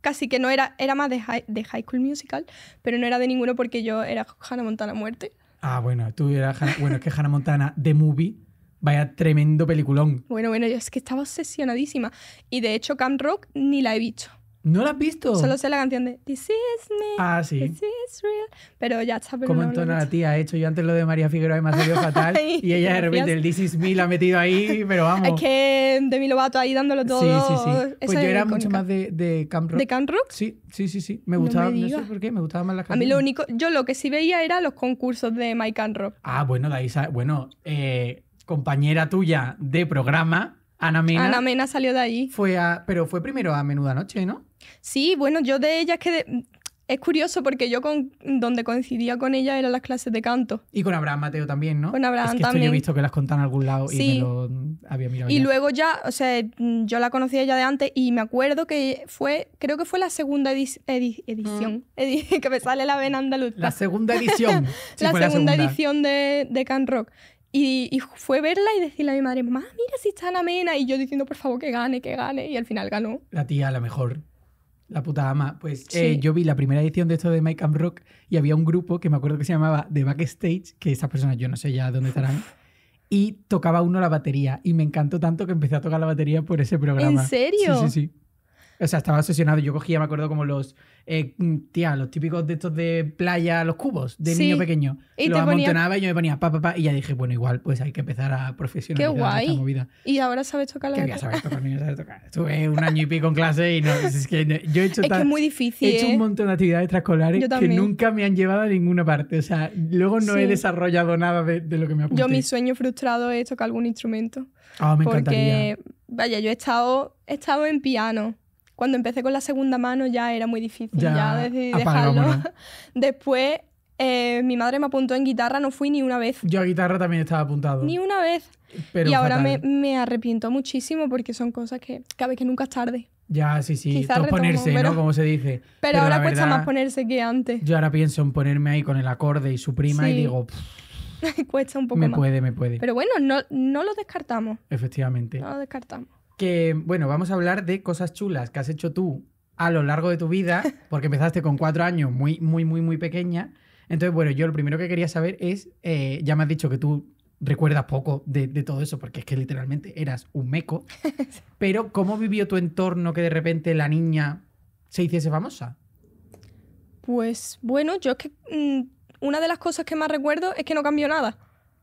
casi que no era... Era más de high, School Musical, pero no era de ninguno porque yo era Hannah Montana muerte. Ah, bueno, tú eras... Bueno, es que Hannah Montana, de Movie Vaya tremendo peliculón. Bueno, bueno, yo es que estaba obsesionadísima. Y de hecho, Camp Rock ni la he visto. ¿No la has visto? Solo sé la canción de This is me. Ah, sí. This is real. Pero ya está. Pero Como entona la tía. He hecho yo antes lo de María Figueroa y me ha salido *laughs* fatal. y ella de repente el This is me la ha metido ahí, pero vamos. Es que de mi ahí dándolo todo. Sí, sí, sí. Pues yo era mucho más de, de Camp Rock. ¿De Camp Rock? Sí, sí, sí. sí. Me gustaba, no, me por qué, me gustaba más la canción. A mí lo único, yo lo que sí veía era los concursos de My Camp Rock. Ah, bueno, de ahí, bueno, eh, compañera tuya de programa, Ana Mena. Ana Mena salió de ahí. Fue a, pero fue primero a Menuda Noche, ¿no? Sí, bueno, yo de ella es que es curioso porque yo con, donde coincidía con ella eran las clases de canto. Y con Abraham Mateo también, ¿no? Con Abraham es que esto yo he visto que las contan en algún lado sí. y lo había mirado. Y luego ya, o sea, yo la conocía ya de antes y me acuerdo que fue, creo que fue la segunda edición, mm. *laughs* que me sale la vena andaluz. La segunda edición. *laughs* la, segunda edición de, de Can Rock. Y, fue verla y decirle a mi madre, mamá, mira si está amena. Y yo diciendo, por favor, que gane, que gane. Y al final ganó. La tía, a lo mejor. La puta ama. Pues eh, yo vi la primera edición de esto de Mike and Rock y había un grupo que me acuerdo que se llamaba The Backstage, que esas personas yo no sé ya dónde estarán. y tocaba uno la batería. Y me encantó tanto que empecé a tocar la batería por ese programa. ¿En serio? Sí, sí, sí. O sea, estaba obsesionado. Yo cogía, me acuerdo, como los. Eh, tía, los típicos de estos de playa, los cubos de niño pequeño. Y los te amontonaba y yo me ponía pa, pa, pa, Y ya dije, bueno, igual, pues hay que empezar a profesionalizar Qué guay. movida. Y ahora sabes tocar la guitarra. Que tocar, niño, sabes tocar. Estuve un año y pico en clase y no. Es que yo he hecho. Es que es muy difícil. He hecho un ¿eh? montón de actividades extraescolares que nunca me han llevado a ninguna parte. O sea, luego no he desarrollado nada de, lo que me apunté. Yo, mi sueño frustrado es tocar algún instrumento. Ah, oh, me porque, Vaya, yo he estado, he estado en piano. Cuando empecé con la segunda mano ya era muy difícil, ya, dejarlo. *laughs* Después eh, mi madre me apuntó en guitarra, no fui ni una vez. Yo a guitarra también estaba apuntado. Ni una vez. Pero y ahora me, arrepiento muchísimo porque son cosas que cabe que nunca es tarde. Ya, sí, sí. Quizás ponerse, pero, ¿no? Como se dice. *laughs* Pero, ahora cuesta más ponerse que antes. Yo ahora pienso en ponerme ahí con el acorde y su prima y digo... *laughs* cuesta un poco me más. Me puede, me puede. Pero bueno, no, no lo descartamos. Efectivamente. No lo descartamos que, bueno, vamos a hablar de cosas chulas que has hecho tú a lo largo de tu vida, *laughs* porque empezaste con cuatro años, muy, muy, muy, muy pequeña. Entonces, bueno, yo lo primero que quería saber es, eh, ya me has dicho que tú recuerdas poco de, todo eso, porque es que literalmente eras un meco, *laughs* pero ¿cómo vivió tu entorno que de repente la niña se hiciese famosa? Pues bueno, yo es que mm, una de las cosas que más recuerdo es que no cambió nada.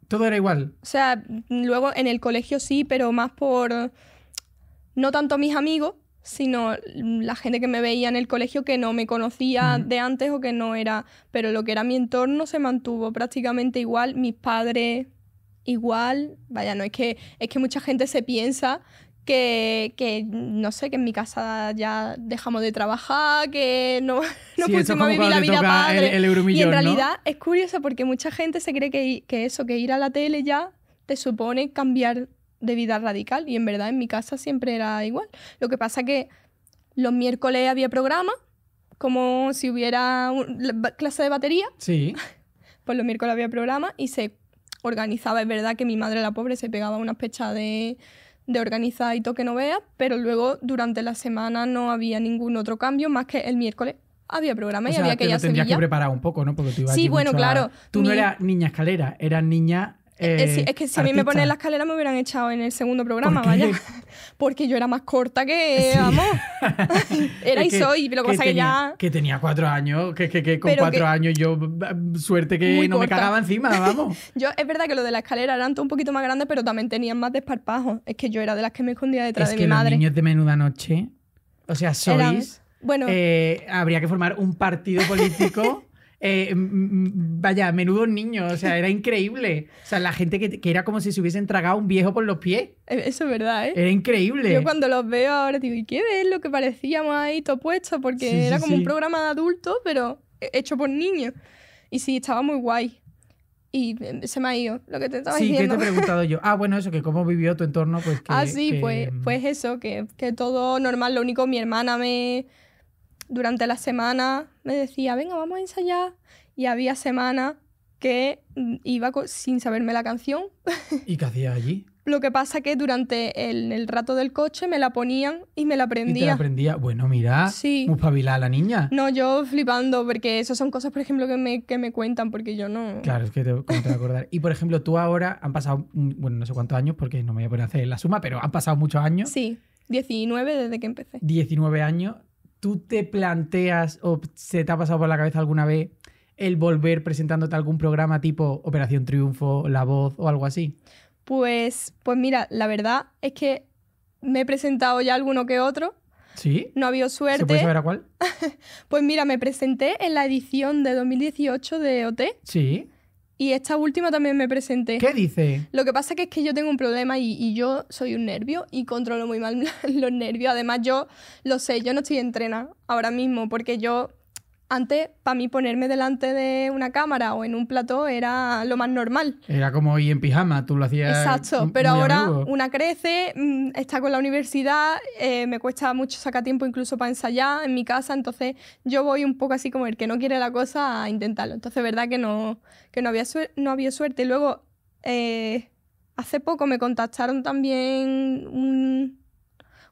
Todo era igual. O sea, luego en el colegio sí, pero más por no tanto mis amigos, sino la gente que me veía en el colegio que no me conocía de antes o que no era, pero lo que era mi entorno se mantuvo prácticamente igual, mis padres igual, vaya, no es que es que mucha gente se piensa que, que, no sé, que en mi casa ya dejamos de trabajar, que no, *laughs* no pusimos vivir la vida padre. y en realidad es curioso porque mucha gente se cree que, que eso, que ir a la tele ya te supone cambiar de vida radical y en verdad en mi casa siempre era igual. Lo que pasa que los miércoles había programa, como si hubiera clase de batería. Sí. *laughs* Pues los miércoles había programa y se organizaba. Es verdad que mi madre, la pobre, se pegaba unas pechas de, de organizar y toque no veas, pero luego durante la semana no había ningún otro cambio más que el miércoles había programa y había que ya tendrías que preparar un poco, ¿no? Porque tú ibas Sí, bueno, claro. Tú no eras niña escalera, eras niña eh, eh, es, que si a mí me ponen la escalera me hubieran echado en el segundo programa, vaya. *laughs* Porque yo era más corta que, vamos. *laughs* era que, y soy, lo que pasa que ya. Que tenía cuatro años, que, con cuatro años yo, suerte que no me cagaba encima, vamos. *laughs* yo, es verdad que lo de la escalera eran un poquito más grandes, pero también tenían más desparpajo. Es que yo era de las que me escondía detrás de mi madre. Los niños de menuda noche, o sea, sois. Eh, habría que formar un partido político. Eh, vaya, menudo niño, o sea, era increíble. O sea, la gente que, era como si se hubiesen tragado un viejo por los pies. E, eso es verdad, ¿eh? Era increíble. Yo cuando los veo ahora digo, ¿y qué ves lo que parecíamos ahí todo puesto? Porque era como un programa de adultos, pero hecho por niños. Y sí, estaba muy guay. Y em, se me ha ido lo que te estaba diciendo. Sí, ¿qué te he preguntado yo? *laughs* Ah, bueno, eso, que cómo vivió tu entorno, pues Ah, sí, pues, em, pues, eso, que, que todo normal. Lo único, mi hermana me durante la semana me decía, venga, vamos a ensayar. Y había semanas que mm, iba sin saberme la canción. ¿Y qué hacía allí? *laughs* Lo que pasa que durante el, el, rato del coche me la ponían y me la aprendía. ¿Y te la aprendía? Bueno, mira, muy pabilada la niña. No, yo flipando, porque esas son cosas, por ejemplo, que me, que me cuentan, porque yo no... Claro, es que te, te voy a acordar. y, por ejemplo, tú ahora han pasado, mm, bueno, no sé cuántos años, porque no me voy a poner a hacer la suma, pero han pasado muchos años. Sí, 19 desde que empecé. 19 años ¿tú te planteas o se te ha pasado por la cabeza alguna vez el volver presentándote algún programa tipo Operación Triunfo, La Voz o algo así? Pues, pues mira, la verdad es que me he presentado ya alguno que otro. ¿Sí? No ha habido suerte. ¿Se puede saber a cuál? *laughs* pues mira, me presenté en la edición de 2018 de OT. Sí. Y esta última también me presenté. ¿Qué dice? Lo que pasa es que yo tengo un problema y, y yo soy un nervio y controlo muy mal *laughs* los nervios. Además, yo lo sé, yo no estoy entrena ahora mismo porque yo antes, para mí ponerme delante de una cámara o en un plató era lo más normal. Era como ir en pijama, tú lo hacías. Exacto, pero ahora una crece, mm, está con la universidad, eh, me cuesta mucho sacar tiempo incluso para ensayar en mi casa, entonces yo voy un poco así como el que no quiere la cosa a intentarlo. Entonces, verdad que no, que no, había, no había suerte. Luego, eh, hace poco me contactaron también un,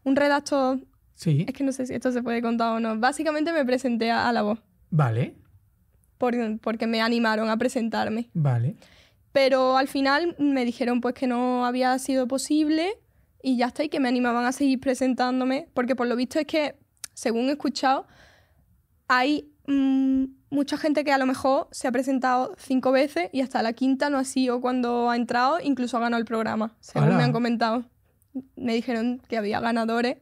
un redactor Sí. Es que no sé si esto se puede contar o no. Básicamente me presenté a, la voz. Vale. porque me animaron a presentarme. Vale. Pero al final me dijeron pues que no había sido posible y ya está, y que me animaban a seguir presentándome, porque por lo visto es que, según he escuchado, hay mm, mucha gente que a lo mejor se ha presentado cinco veces y hasta la quinta no ha sido cuando ha entrado, incluso ha ganado el programa, según me han comentado. Me dijeron que había ganadores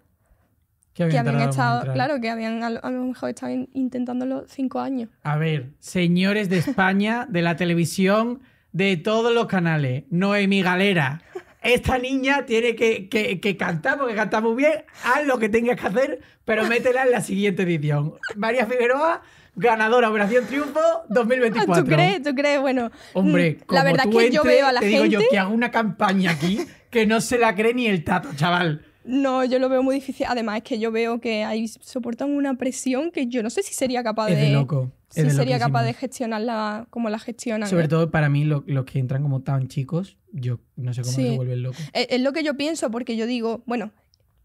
que habían, estado, claro, que habían a lo, mejor estado intentándolo cinco años. A ver, señores de España, de la televisión, de todos los canales, Noemi Galera. Esta niña tiene que, que, cantar porque canta muy bien. Haz lo que tengas que hacer, pero métela en la siguiente edición. María Figueroa, ganadora Operación Triunfo 2024. Ah, ¿Tú crees? ¿Tú crees? Bueno, hombre, mm, la verdad es que yo veo a la te Digo yo que hago una campaña aquí que no se la cree ni el tato, chaval. No, yo lo veo muy difícil. Además, es que yo veo que ahí soportan una presión que yo no sé si sería capaz de. Es loco. sería capaz de gestionarla como la gestionan. Sobre todo para mí, los que entran como tan chicos, yo no sé cómo se vuelven locos. Es, lo que yo pienso, porque yo digo, bueno.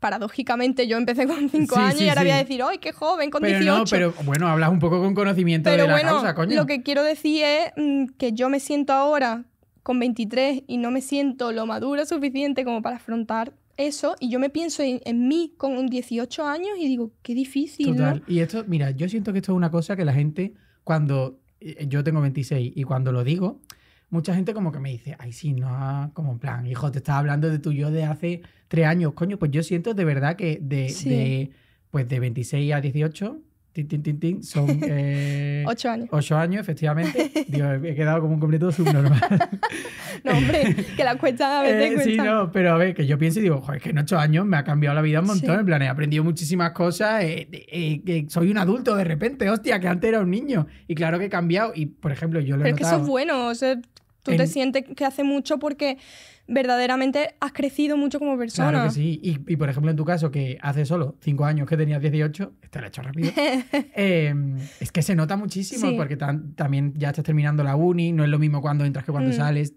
Paradójicamente, yo empecé con 5 *laughs* años y ahora voy a decir, ¡ay, qué joven! Con pero No, pero bueno, hablas un poco con conocimiento de la bueno, coño. Lo que quiero decir es mm, que yo me siento ahora con 23 y no me siento lo madura suficiente como para afrontar eso y yo me pienso en, mí con 18 años y digo, qué difícil. Total. Y esto, mira, yo siento que esto es una cosa que la gente, cuando eh, yo tengo 26 y cuando lo digo, mucha gente como que me dice, ay, sí, no, como en plan, hijo, te estás hablando de tu yo de hace tres años, coño, pues yo siento de verdad que de pues de 26 a 18 son *laughs* eh, ocho años. Ocho años, efectivamente. *laughs* Dios, he quedado como un completo subnormal. *laughs* no, hombre, que la cuentas a veces. Eh, sí, no, pero a ver, que yo pienso y digo, joder, es que en ocho años me ha cambiado la vida un montón. En plan, he aprendido muchísimas cosas. Eh, soy un adulto de repente, hostia, que antes era un niño. Y claro que he cambiado. Y, por ejemplo, yo lo he Pero es que eso es bueno. O tú te sientes que hace mucho porque verdaderamente has crecido mucho como persona. Claro que sí. Y, por ejemplo, en tu caso, que hace solo 5 años que tenías 18, esto lo he hecho rápido, *laughs* em, es que se nota muchísimo porque también ya estás terminando la uni, no es lo mismo cuando entras que cuando mm. sales,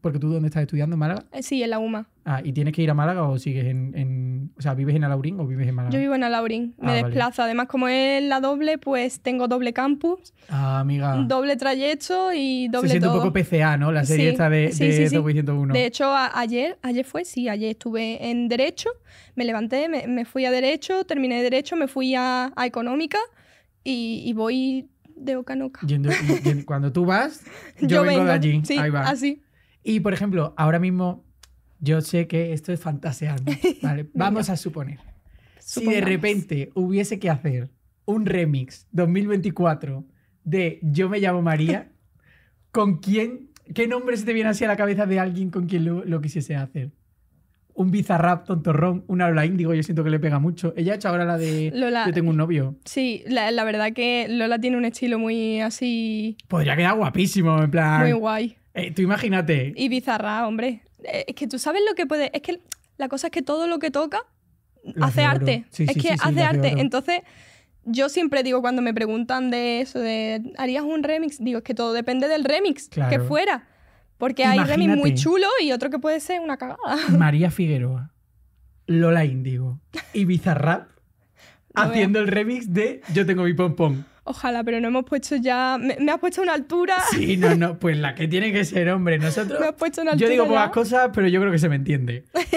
porque tú dónde estás estudiando, en Málaga? Eh, sí, en la UMA. Ah, ¿y tienes que ir a Málaga o sigues en, o sea, vives en Alaurín o vives en Málaga? Yo vivo en Alaurín, me ah, desplazo. Además, como es la doble, pues tengo doble campus. Ah, amiga. Doble trayecto y doble Se siente un poco PCA, ¿no? La serie esta de, sí, de sí, De hecho, ayer, ayer fue, sí, ayer estuve en Derecho, me levanté, me, fui a Derecho, terminé Derecho, me fui a, Económica y, voy de Ocanoca. cuando tú vas, *laughs* yo, vengo, de allí. Sí, Ahí va. así. Y, por ejemplo, ahora mismo yo sé que esto es fantaseando, *laughs* ¿vale? Vamos a suponer. Si de repente hubiese que hacer un remix 2024 de Yo me llamo María, *laughs* ¿con quién? ¿Qué nombre se te viene así a la cabeza de alguien con quien lo, quisiese hacer? un bizarrap tontorrón, un Lola Índigo, yo siento que le pega mucho. Ella ha hecho ahora la de Lola, Yo tengo un novio. Sí, la, la, verdad que Lola tiene un estilo muy así. Podría quedar guapísimo, en plan. Muy guay. Eh, tú imagínate. Y bizarra, hombre. Eh, es que tú sabes lo que puede. Es que la cosa es que todo lo que toca hace arte. es que hace arte. Entonces, yo siempre digo cuando me preguntan de eso, de ¿harías un remix? Digo, es que todo depende del remix que fuera. Porque hay remix muy chulo y otro que puede ser una cagada. *laughs* María Figueroa, Lola Índigo y Bizarra haciendo el remix de Yo tengo mi pompón. Ojalá, pero no hemos puesto ya. Me, has puesto una altura. Sí, no, no, pues la que tiene que ser, hombre. Nosotros. *laughs* Me has puesto una altura. Yo digo pocas cosas, pero yo creo que se me entiende. *laughs*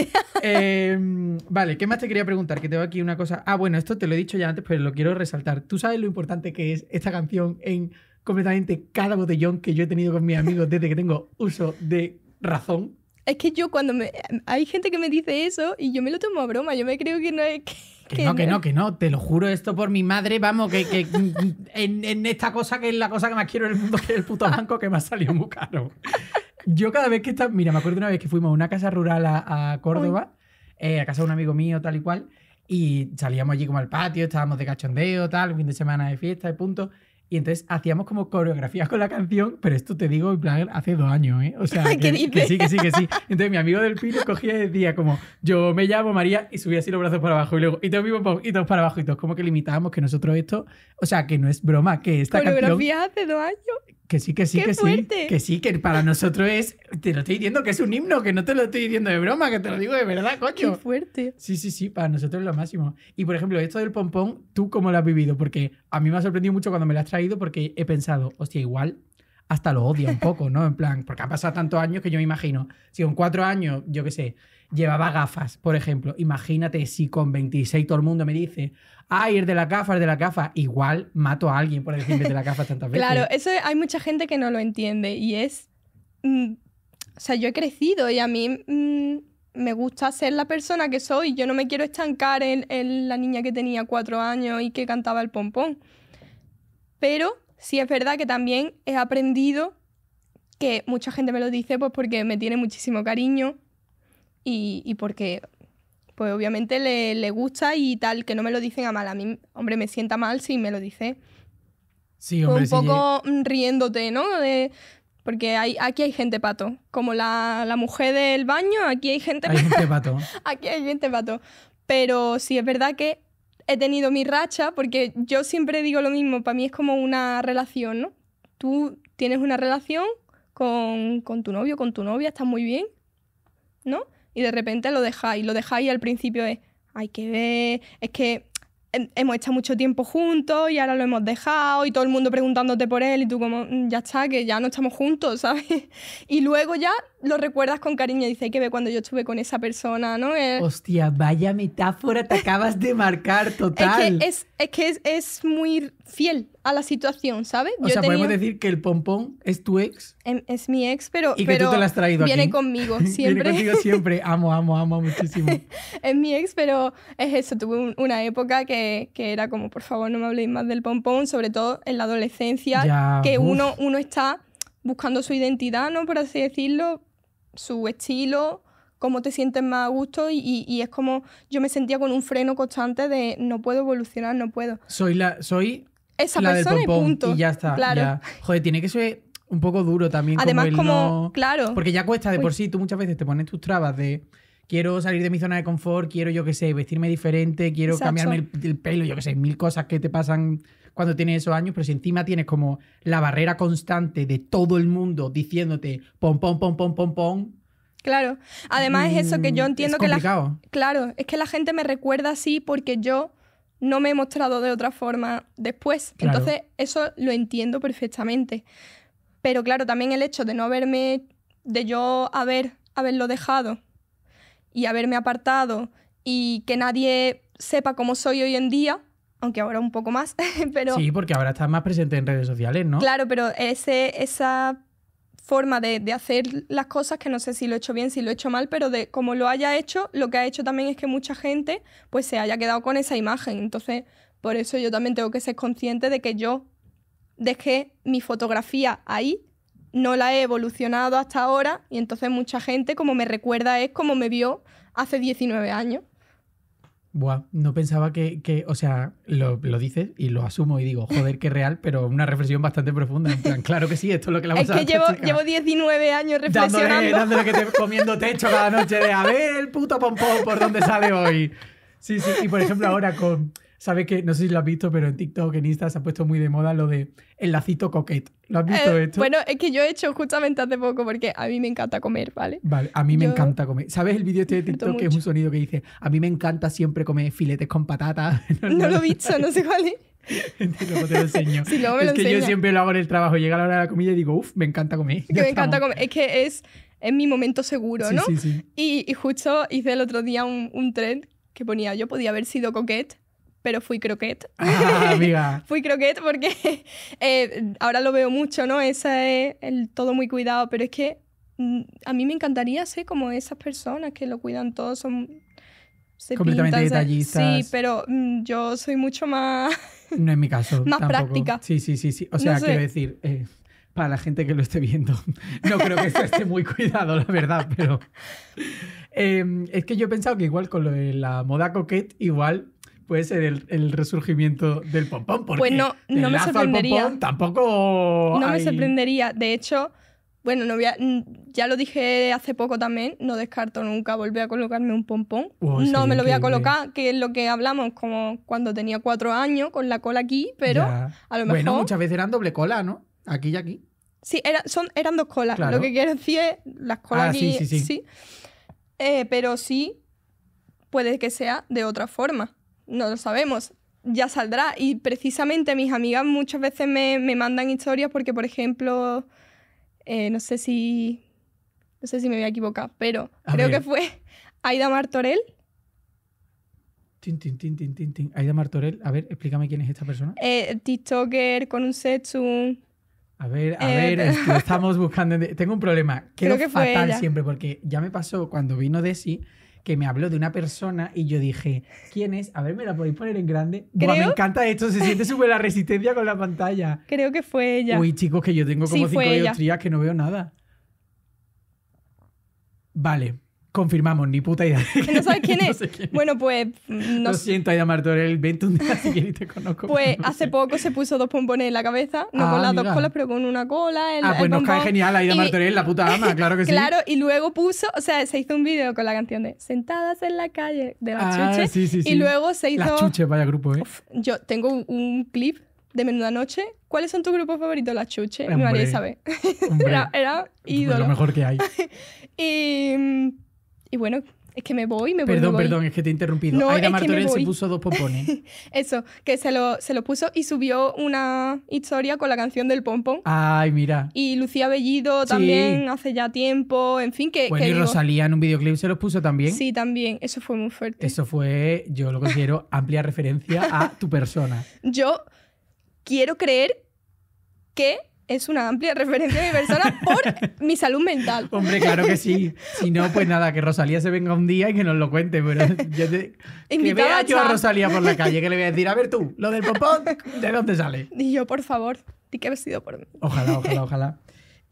Em, vale, ¿qué más te quería preguntar? Que tengo aquí una cosa. Ah, bueno, esto te lo he dicho ya antes, pero lo quiero resaltar. ¿Tú sabes lo importante que es esta canción en completamente cada botellón que yo he tenido con mis amigos desde que tengo uso de razón? Es que yo cuando me... Em, hay gente que me dice eso y yo me lo tomo a broma. Yo me creo que no es que que no, que no, que no, te lo juro esto por mi madre, vamos, que, *laughs* en, esta cosa que es la cosa que más quiero en el mundo, que es el puto banco, que me ha salido muy caro. Yo cada vez que está, mira, me acuerdo una vez que fuimos a una casa rural a, Córdoba, eh, a casa de un amigo mío, tal y cual, y salíamos allí como al patio, estábamos de cachondeo, tal, fin de semana de fiesta y punto. Y entonces hacíamos como coreografías con la canción, pero esto te digo, en plan, hace dos años, ¿eh? O sea, *laughs* que, sí, que sí, que sí. Entonces mi amigo del Pino cogía y decía como, yo me llamo María y subía así los brazos para abajo y luego, y todos y todos para abajo y todos como que limitábamos que nosotros esto, o sea, que no es broma, que esta canción... Coreografía hace dos años que sí, que sí, que sí. Que sí, que para nosotros es. Te lo estoy diciendo que es un himno, que no te lo estoy diciendo de broma, que te lo digo de verdad, coño. Qué fuerte. Sí, sí, sí, para nosotros es lo máximo. Y por ejemplo, esto del pompón, ¿tú cómo lo has vivido? Porque a mí me ha sorprendido mucho cuando me lo has traído, porque he pensado, hostia, igual hasta lo odia un poco, ¿no? En plan, porque ha pasado tantos años que yo me imagino, si con cuatro años, yo qué sé, llevaba gafas, por ejemplo. Imagínate si con 26 todo el mundo me dice, ay, ir de la gafas, de la gafa. igual mato a alguien por decirme de la gafa tantas veces. claro, eso hay mucha gente que no lo entiende y es... Mm, o sea, yo he crecido y a mí mm, me gusta ser la persona que soy. Yo no me quiero estancar en, la niña que tenía cuatro años y que cantaba el pompón. Pero sí es verdad que también he aprendido que mucha gente me lo dice pues porque me tiene muchísimo cariño y, porque pues obviamente le, le, gusta y tal, que no me lo dicen a mal. A mí, hombre, me sienta mal si me lo dice. Sí, hombre, un poco mm, riéndote, ¿no? De, porque hay, aquí hay gente pato. Como la, mujer del baño, aquí hay gente *laughs* pato. aquí hay gente pato. Pero sí es verdad que he tenido mi racha, porque yo siempre digo lo mismo, para mí es como una relación, ¿no? Tú tienes una relación con, con tu novio, con tu novia, estás muy bien, ¿no? y de repente lo dejáis. Lo dejáis y al principio es, hay que ver, es que hemos estado mucho tiempo juntos y ahora lo hemos dejado y todo el mundo preguntándote por él y tú como, mm, ya está, que ya no estamos juntos, *laughs* ¿sabes? Y luego ya lo recuerdas con cariño. Dice, hay que ver cuando yo estuve con esa persona, ¿no? Eh, Hostia, vaya metáfora te acabas de marcar, *laughs* total. Es que es, que es, muy fiel a la situación, ¿sabes? O sea, podemos decir que el pompón es tu ex. Em, es, mi ex, pero. Y que tú te lo has traído Viene conmigo *laughs* siempre. viene contigo siempre. *laughs* Amo, amo, amo muchísimo. es mi ex, pero es eso. Tuve una época que, que, era como, por favor, no me habléis más del pompón, sobre todo en la adolescencia, que uno, uno está buscando su identidad, ¿no? Por así decirlo, su estilo, cómo te sientes más a gusto y, es como yo me sentía con un freno constante de no puedo evolucionar, no puedo. Soy la soy esa persona y punto. ya está. Joder, tiene que ser un poco duro también. Además, como, claro. Porque ya cuesta de por sí, tú muchas veces te pones tus trabas de quiero salir de mi zona de confort, quiero, yo que sé, vestirme diferente, quiero cambiarme el, pelo, yo que sé, mil cosas que te pasan cuando tienes esos años, pero si encima tienes como la barrera constante de todo el mundo diciéndote pom, pom, pom, pom, pom, pom. Claro, además es eso que yo mm, entiendo que la claro, es que la gente me recuerda así porque yo no me he mostrado de otra forma después. Entonces, eso lo entiendo perfectamente. Pero claro, también el hecho de no haberme, de yo haber, haberlo dejado y haberme apartado y que nadie sepa cómo soy hoy en día, aunque ahora un poco más, *laughs* pero... Sí, porque ahora estás más presente en redes sociales, ¿no? Claro, pero ese, esa forma de, hacer las cosas, que no sé si lo he hecho bien, si lo he hecho mal, pero de como lo haya hecho, lo que ha hecho también es que mucha gente pues se haya quedado con esa imagen. Entonces, por eso yo también tengo que ser consciente de que yo dejé mi fotografía ahí no la he evolucionado hasta ahora y entonces mucha gente como me recuerda es como me vio hace 19 años. Buah, no pensaba que, o sea, lo, dices y lo asumo y digo, joder, qué real, pero una reflexión bastante profunda. En plan, claro que sí, esto es lo que la Es que llevo, 19 años reflexionando. Dándole, comiendo techo cada noche de a ver el puto pompón por dónde sale hoy. Sí, sí, y por ejemplo ahora con, Sabes que, no sé si lo has visto, pero en TikTok, en Insta se ha puesto muy de moda lo de el lacito coquete. ¿Lo has visto eh, esto? Bueno, es que yo he hecho justamente hace poco porque a mí me encanta comer, ¿vale? Vale, a mí me encanta comer. ¿Sabes el vídeo este de *laughs* TikTok que es un sonido que dice, a mí me encanta siempre comer filetes con patatas? *laughs* no, lo he visto, no sé cuál es. *laughs* luego te lo enseño. es que yo siempre lo hago en el trabajo. Llega la hora de la comida y digo, uf, me encanta comer. me encanta comer. Es que es, es mi momento seguro, ¿no? Sí, sí. Y, y, justo hice el otro día un, un trend que ponía, yo podía haber sido coquete pero fui croquet. Ah, *laughs* fui croquet porque *laughs* eh, ahora lo veo mucho, ¿no? Esa es el todo muy cuidado, pero es que mm, a mí me encantaría ser como esas personas que lo cuidan todo, son completamente detallistas. Sí, pero mm, yo soy mucho más. *laughs* No es mi caso. más práctica. Sí, sí, sí, sí. O sea, no quiero decir, eh, para la gente que lo esté viendo, no creo que esté muy cuidado, la verdad, pero. Em, es que yo he pensado que igual con lo de la moda coquet igual puede ser el, resurgimiento del pompón. Porque pues no, no me sorprendería. tampoco. No me sorprendería. De hecho, bueno, no ya lo dije hace poco también, no descarto nunca volver a colocarme un pompón. no me lo voy a colocar, que es lo que hablamos como cuando tenía cuatro años con la cola aquí, pero a lo mejor. Bueno, muchas veces eran doble cola, ¿no? Aquí y aquí. Sí, era, son, eran dos colas. Lo que quiero decir es las colas ah, aquí. Sí, sí, eh, pero sí, puede que sea de otra forma no lo sabemos, ya saldrá. Y precisamente mis amigas muchas veces me, mandan historias porque, por ejemplo, eh, no sé si. No sé si me voy a equivocar, pero creo que fue Aida Martorell. Aida Martorell, a ver, explícame quién es esta persona. Eh, TikToker con un sexo. A ver, a eh, ver, *laughs* estamos buscando. Tengo un problema. Quedo creo que fatal siempre porque ya me pasó cuando vino Desi que me habló de una persona y yo dije, ¿quién es? A ver, ¿me la podéis poner en grande? me encanta esto, se siente súper la resistencia con la pantalla. Creo que fue ella. Uy, chicos, que yo tengo como cinco dioptrías que no veo nada. Vale. Confirmamos, ni puta idea. ¿No sabes *laughs* quién es? Bueno, pues. Mm, no... Lo siento, Aida Martorell, vente un día si quieres te conozco. Pues hace poco se puso dos pompones en la cabeza, no ah, con las dos colas, pero con una cola. El, ah, pues nos cae genial Aida Martorell, la puta ama, claro que sí. Claro, y luego puso, o sea, se hizo un vídeo con la canción de Sentadas en la calle de las ah, chuches. Sí, sí, sí. Y luego se hizo. Las chuches, vaya grupo, ¿eh? yo tengo un clip de Menuda Noche. ¿Cuáles son tus grupos favoritos? Las chuches, mi marido sabe. era, era pues ídolo. lo mejor que hay. *laughs* y. Mm, y bueno, es que me voy, me voy. Perdón, perdón, es que te he interrumpido. Aida Martorell se puso dos pompones. *laughs* Eso, que se lo, se lo puso y subió una historia con la canción del pompón. Ay, mira. Y Lucía Bellido también hace ya tiempo, en fin, que. Bueno, y Rosalía en un videoclip se los puso también. Sí, también. Eso fue muy fuerte. Eso fue, yo lo considero *laughs* amplia referencia a tu persona. Yo quiero creer que es una amplia *laughs* referencia de mi persona por mi salud mental. Hombre, claro que sí. Si no, pues nada, que Rosalía se venga un día y que nos lo cuente. Pero *laughs* que vea yo a Rosalía por la calle, que le voy a decir, a ver tú, lo del popón, ¿de dónde sale? Y yo, por favor, di que ha sido por mí. Ojalá, ojalá, ojalá.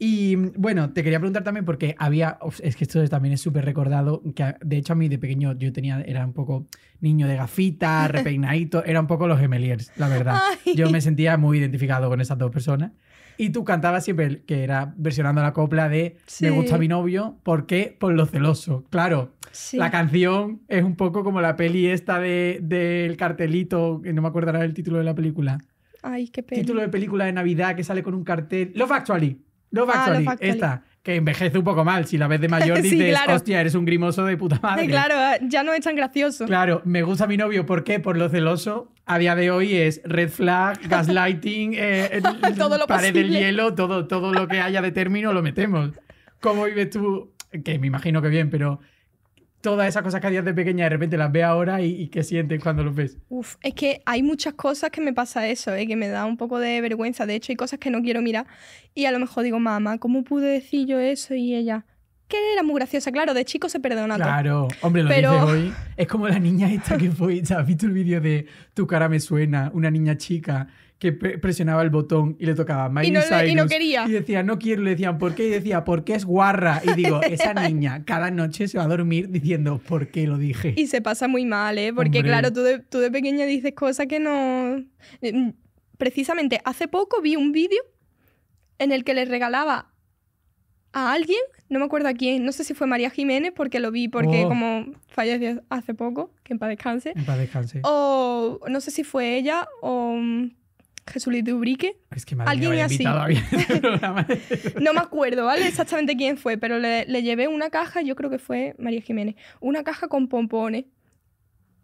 Y bueno, te quería preguntar también porque había, es que esto también es súper recordado, que de hecho a mí de pequeño yo tenía, era un poco niño de gafita, *laughs* repeinadito, era un poco los gemeliers, la verdad. Yo me sentía muy identificado con esas dos personas. Y tú cantabas siempre que era versionando la copla de Me gusta mi novio, ¿por qué? Por lo celoso. Claro, la canción es un poco como la peli esta del de, cartelito, que no me acuerdo el título de la película. Ay, qué Título de película de Navidad que sale con un cartel. Love ah, Actually. Love Actually. Esta que envejece un poco mal. Si la ves de mayor *laughs* dices, hostia, eres un grimoso de puta *laughs* madre. claro, ya no es tan gracioso. Claro, me gusta mi novio, ¿por qué? Por lo celoso a día de hoy es red flag, *laughs* gaslighting, eh, eh, *laughs* pared del hielo, todo, todo lo que haya de término lo metemos. ¿Cómo vives tú? Que me imagino que bien, pero todas esas cosas que hacías de pequeña de repente las ve ahora y, qué sientes cuando los ves? Uf, es que hay muchas cosas que me pasa eso, eh, que me da un poco de vergüenza. De hecho, hay cosas que no quiero mirar y a lo mejor digo, mamá, ¿cómo pude decir yo eso? Y ella, que era muy graciosa. Claro, de chico se perdona todo. Claro, hombre, lo pero... hoy. Es como la niña esta que fue, ¿has visto el vídeo de Tu cara me suena? Una niña chica que presionaba el botón y le tocaba Miley y no, quería. Y decía, no quiero, le decían, ¿por qué? Y decía, porque es guarra. Y digo, *laughs* esa niña cada noche se va a dormir diciendo, ¿por qué lo dije? Y se pasa muy mal, ¿eh? Porque claro, tú de, tú pequeña dices cosas que no... Mm, precisamente, hace poco vi un vídeo en el que le regalaba a alguien, no me acuerdo a quién, no sé si fue María Jiménez, porque lo vi porque oh. como falleció hace poco, que en paz descanse. En paz descanse. O no sé si fue ella o mm, Jesulita Ubrique, Es que alguien así. Este *laughs* no me acuerdo, ¿vale? Exactamente quién fue, pero le, le, llevé una caja, yo creo que fue María Jiménez, una caja con pompones.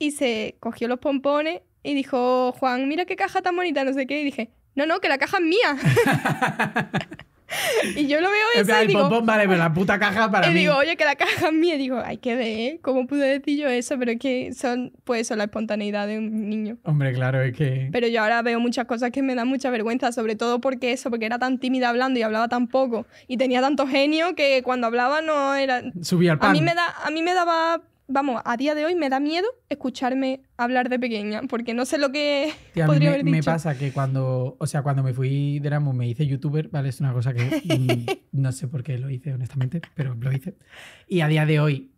Y se cogió los pompones y dijo, oh, Juan, mira qué caja tan bonita, no sé qué. Y dije, no, no, que la caja es mía. *laughs* *laughs* Y yo lo veo y digo, la puta caja para *laughs* mí. Y digo, oye, que la caja es mía. Y digo, hay que ver, ¿eh? ¿cómo pude decir yo eso? Pero es que son, pues, son la espontaneidad de un niño. Hombre, claro, es que. Pero yo ahora veo muchas cosas que me dan mucha vergüenza, sobre todo porque eso, porque era tan tímida hablando y hablaba tan poco. Y tenía tanto genio que cuando hablaba no era. Subía al pan. A mí me, da, a mí me daba vamos, a día de hoy me da miedo escucharme hablar de pequeña, porque no sé lo que podría me, haber dicho. Me pasa que cuando, o sea, cuando me fui de Ramos me hice youtuber, ¿vale? Es una cosa que mm, *laughs* no sé por qué lo hice, honestamente, pero lo hice. Y a día de hoy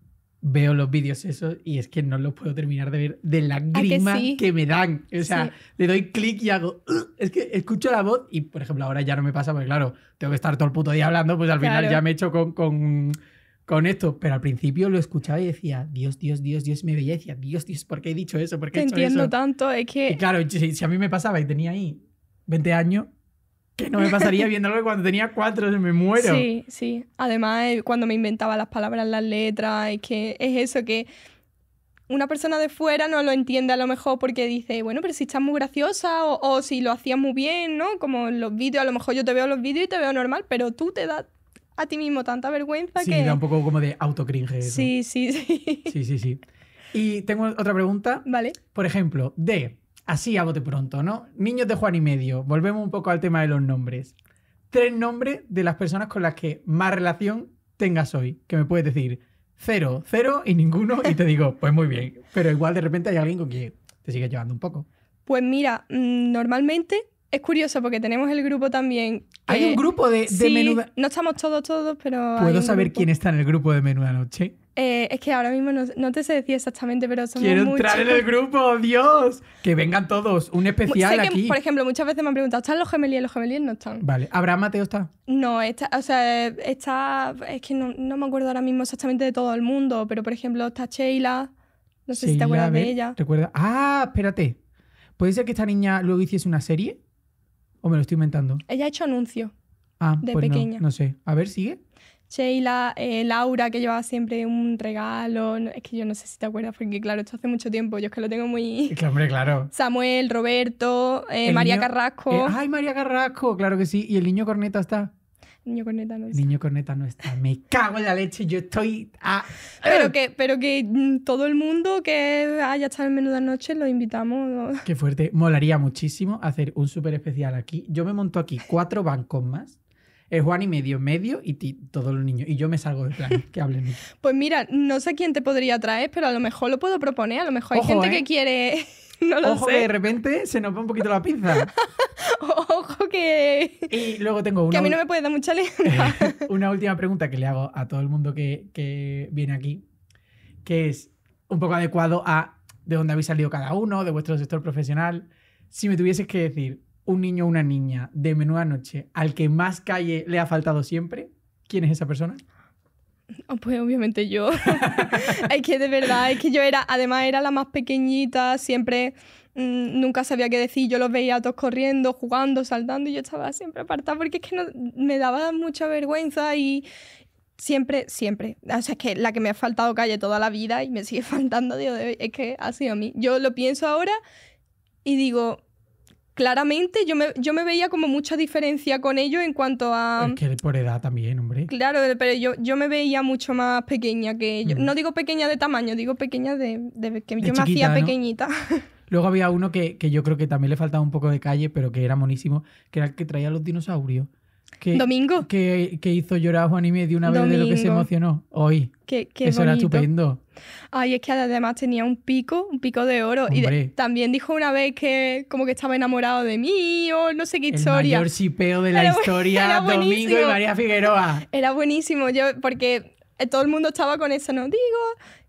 veo los vídeos esos y es que no los puedo terminar de ver de la grima que, me dan. O sea, le doy clic y hago... es que escucho la voz y, por ejemplo, ahora ya no me pasa porque, claro, tengo que estar todo el puto día hablando, pues al final ya me echo con, con con esto, pero al principio lo escuchaba y decía, Dios, Dios, Dios, Dios, me belleza, Dios, Dios, ¿por qué he dicho eso? ¿Por qué he Te entiendo tanto, es que... Y claro, si, a mí me pasaba y tenía ahí 20 años, que no me pasaría viendo algo cuando tenía 4, me muero. Sí, sí. Además, eh, cuando me inventaba las palabras, las letras, es que es eso que... Una persona de fuera no lo entiende a lo mejor porque dice, bueno, pero si estás muy graciosa o, o si lo hacías muy bien, ¿no? Como los vídeos, a lo mejor yo te veo los vídeos y te veo normal, pero tú te das a ti mismo tanta vergüenza que. Sí, un poco como de autocringe. Sí, sí, sí. Sí, sí, sí. Y tengo otra pregunta. Vale. Por ejemplo, de, así a bote pronto, ¿no? Niños de Juan y medio. Volvemos un poco al tema de los nombres. Tres nombres de las personas con las que más relación tengas hoy. Que me puedes decir cero, cero y ninguno. Y te digo, pues muy bien. Pero igual de repente hay alguien con quien te sigue llevando un poco. Pues mira, mm, normalmente es curioso porque tenemos el grupo también. Hay un grupo de, de sí, No estamos todos, todos, pero. ¿Puedo saber quién está en el grupo de menuda noche? Eh, es que ahora mismo no, te sé decir exactamente, pero somos Quiero entrar en el grupo, *laughs* Dios. Que vengan todos, un especial sé que, por ejemplo, muchas veces me han preguntado, ¿están los gemelíes? Los gemelíes no están. Vale, habrá Mateo está? No, está, o sea, está, es que no, me acuerdo ahora mismo exactamente de todo el mundo, pero por ejemplo está Sheila, no sé si te acuerdas de ella. ¿Recuerda? Ah, espérate. ¿Puede ser que esta niña luego hiciese una serie? ¿O me lo estoy inventando? Ella ha hecho anuncio Ah, de pues pequeña. No, sé. A ver, sigue. Sheila, eh, Laura, que llevaba siempre un regalo. es que yo no sé si te acuerdas, porque claro, esto hace mucho tiempo. Yo es que lo tengo muy. *laughs* hombre, claro. Samuel, Roberto, eh, María eh, Carrasco. ¡Ay, María Carrasco! Claro que sí. ¿Y el niño corneta está? Niño corneta no está. Niño corneta no está. Me cago en la leche, yo estoy a... Pero que, pero que mm, todo el mundo que haya estado en menuda noche lo invitamos. *laughs* Qué fuerte. Molaría muchísimo hacer un súper especial aquí. Yo me monto aquí cuatro bancos más. Es Juan y medio, medio y todos los niños. Y yo me salgo del plan, que hablen. pues mira, no sé quién te podría traer, pero a lo mejor lo puedo proponer. A lo mejor hay gente que ¿eh? quiere *laughs* Ojo que de repente se nos va un poquito la pinza. *laughs* Ojo que. Y luego tengo una. Que a mí no me puede dar mucha leña. *laughs* una última pregunta que le hago a todo el mundo que, que viene aquí, que es un poco adecuado a de dónde habéis salido cada uno, de vuestro sector profesional. Si me tuvieses que decir un niño o una niña de menuda noche al que más calle le ha faltado siempre, ¿quién es esa persona? Oh, pues obviamente yo. *laughs* es que de verdad, es que yo era, además era la más pequeñita, siempre mm, nunca sabía qué decir, yo los veía todos corriendo, jugando, saltando y yo estaba siempre apartada porque es que no, me daba mucha vergüenza y siempre, siempre, o sea, es que la que me ha faltado calle toda la vida y me sigue *laughs* faltando, Dios, es que ha sido a mí. Yo lo pienso ahora y digo, claramente yo me, yo me veía como mucha diferencia con ellos en cuanto a... Es que por edad también, hombre. Claro, pero yo, yo me veía mucho más pequeña que ellos. Mm. No digo pequeña de tamaño, digo pequeña de, que yo me hacía pequeñita. *laughs* Luego había uno que, yo creo que también le faltaba un poco de calle, pero que era monísimo, que era el que traía los dinosaurios. Domingo. Que, hizo llorar a Juan y medio una vez de lo que se emocionó hoy. Qué, qué Eso era estupendo. Ay, es que además tenía un pico, un pico de oro. Y también dijo una vez que como que estaba enamorado de mí o no sé qué historia. El mayor sipeo de la historia, *laughs* era Domingo y María Figueroa. Era buenísimo, yo porque eh, todo el mundo estaba con eso, no digo,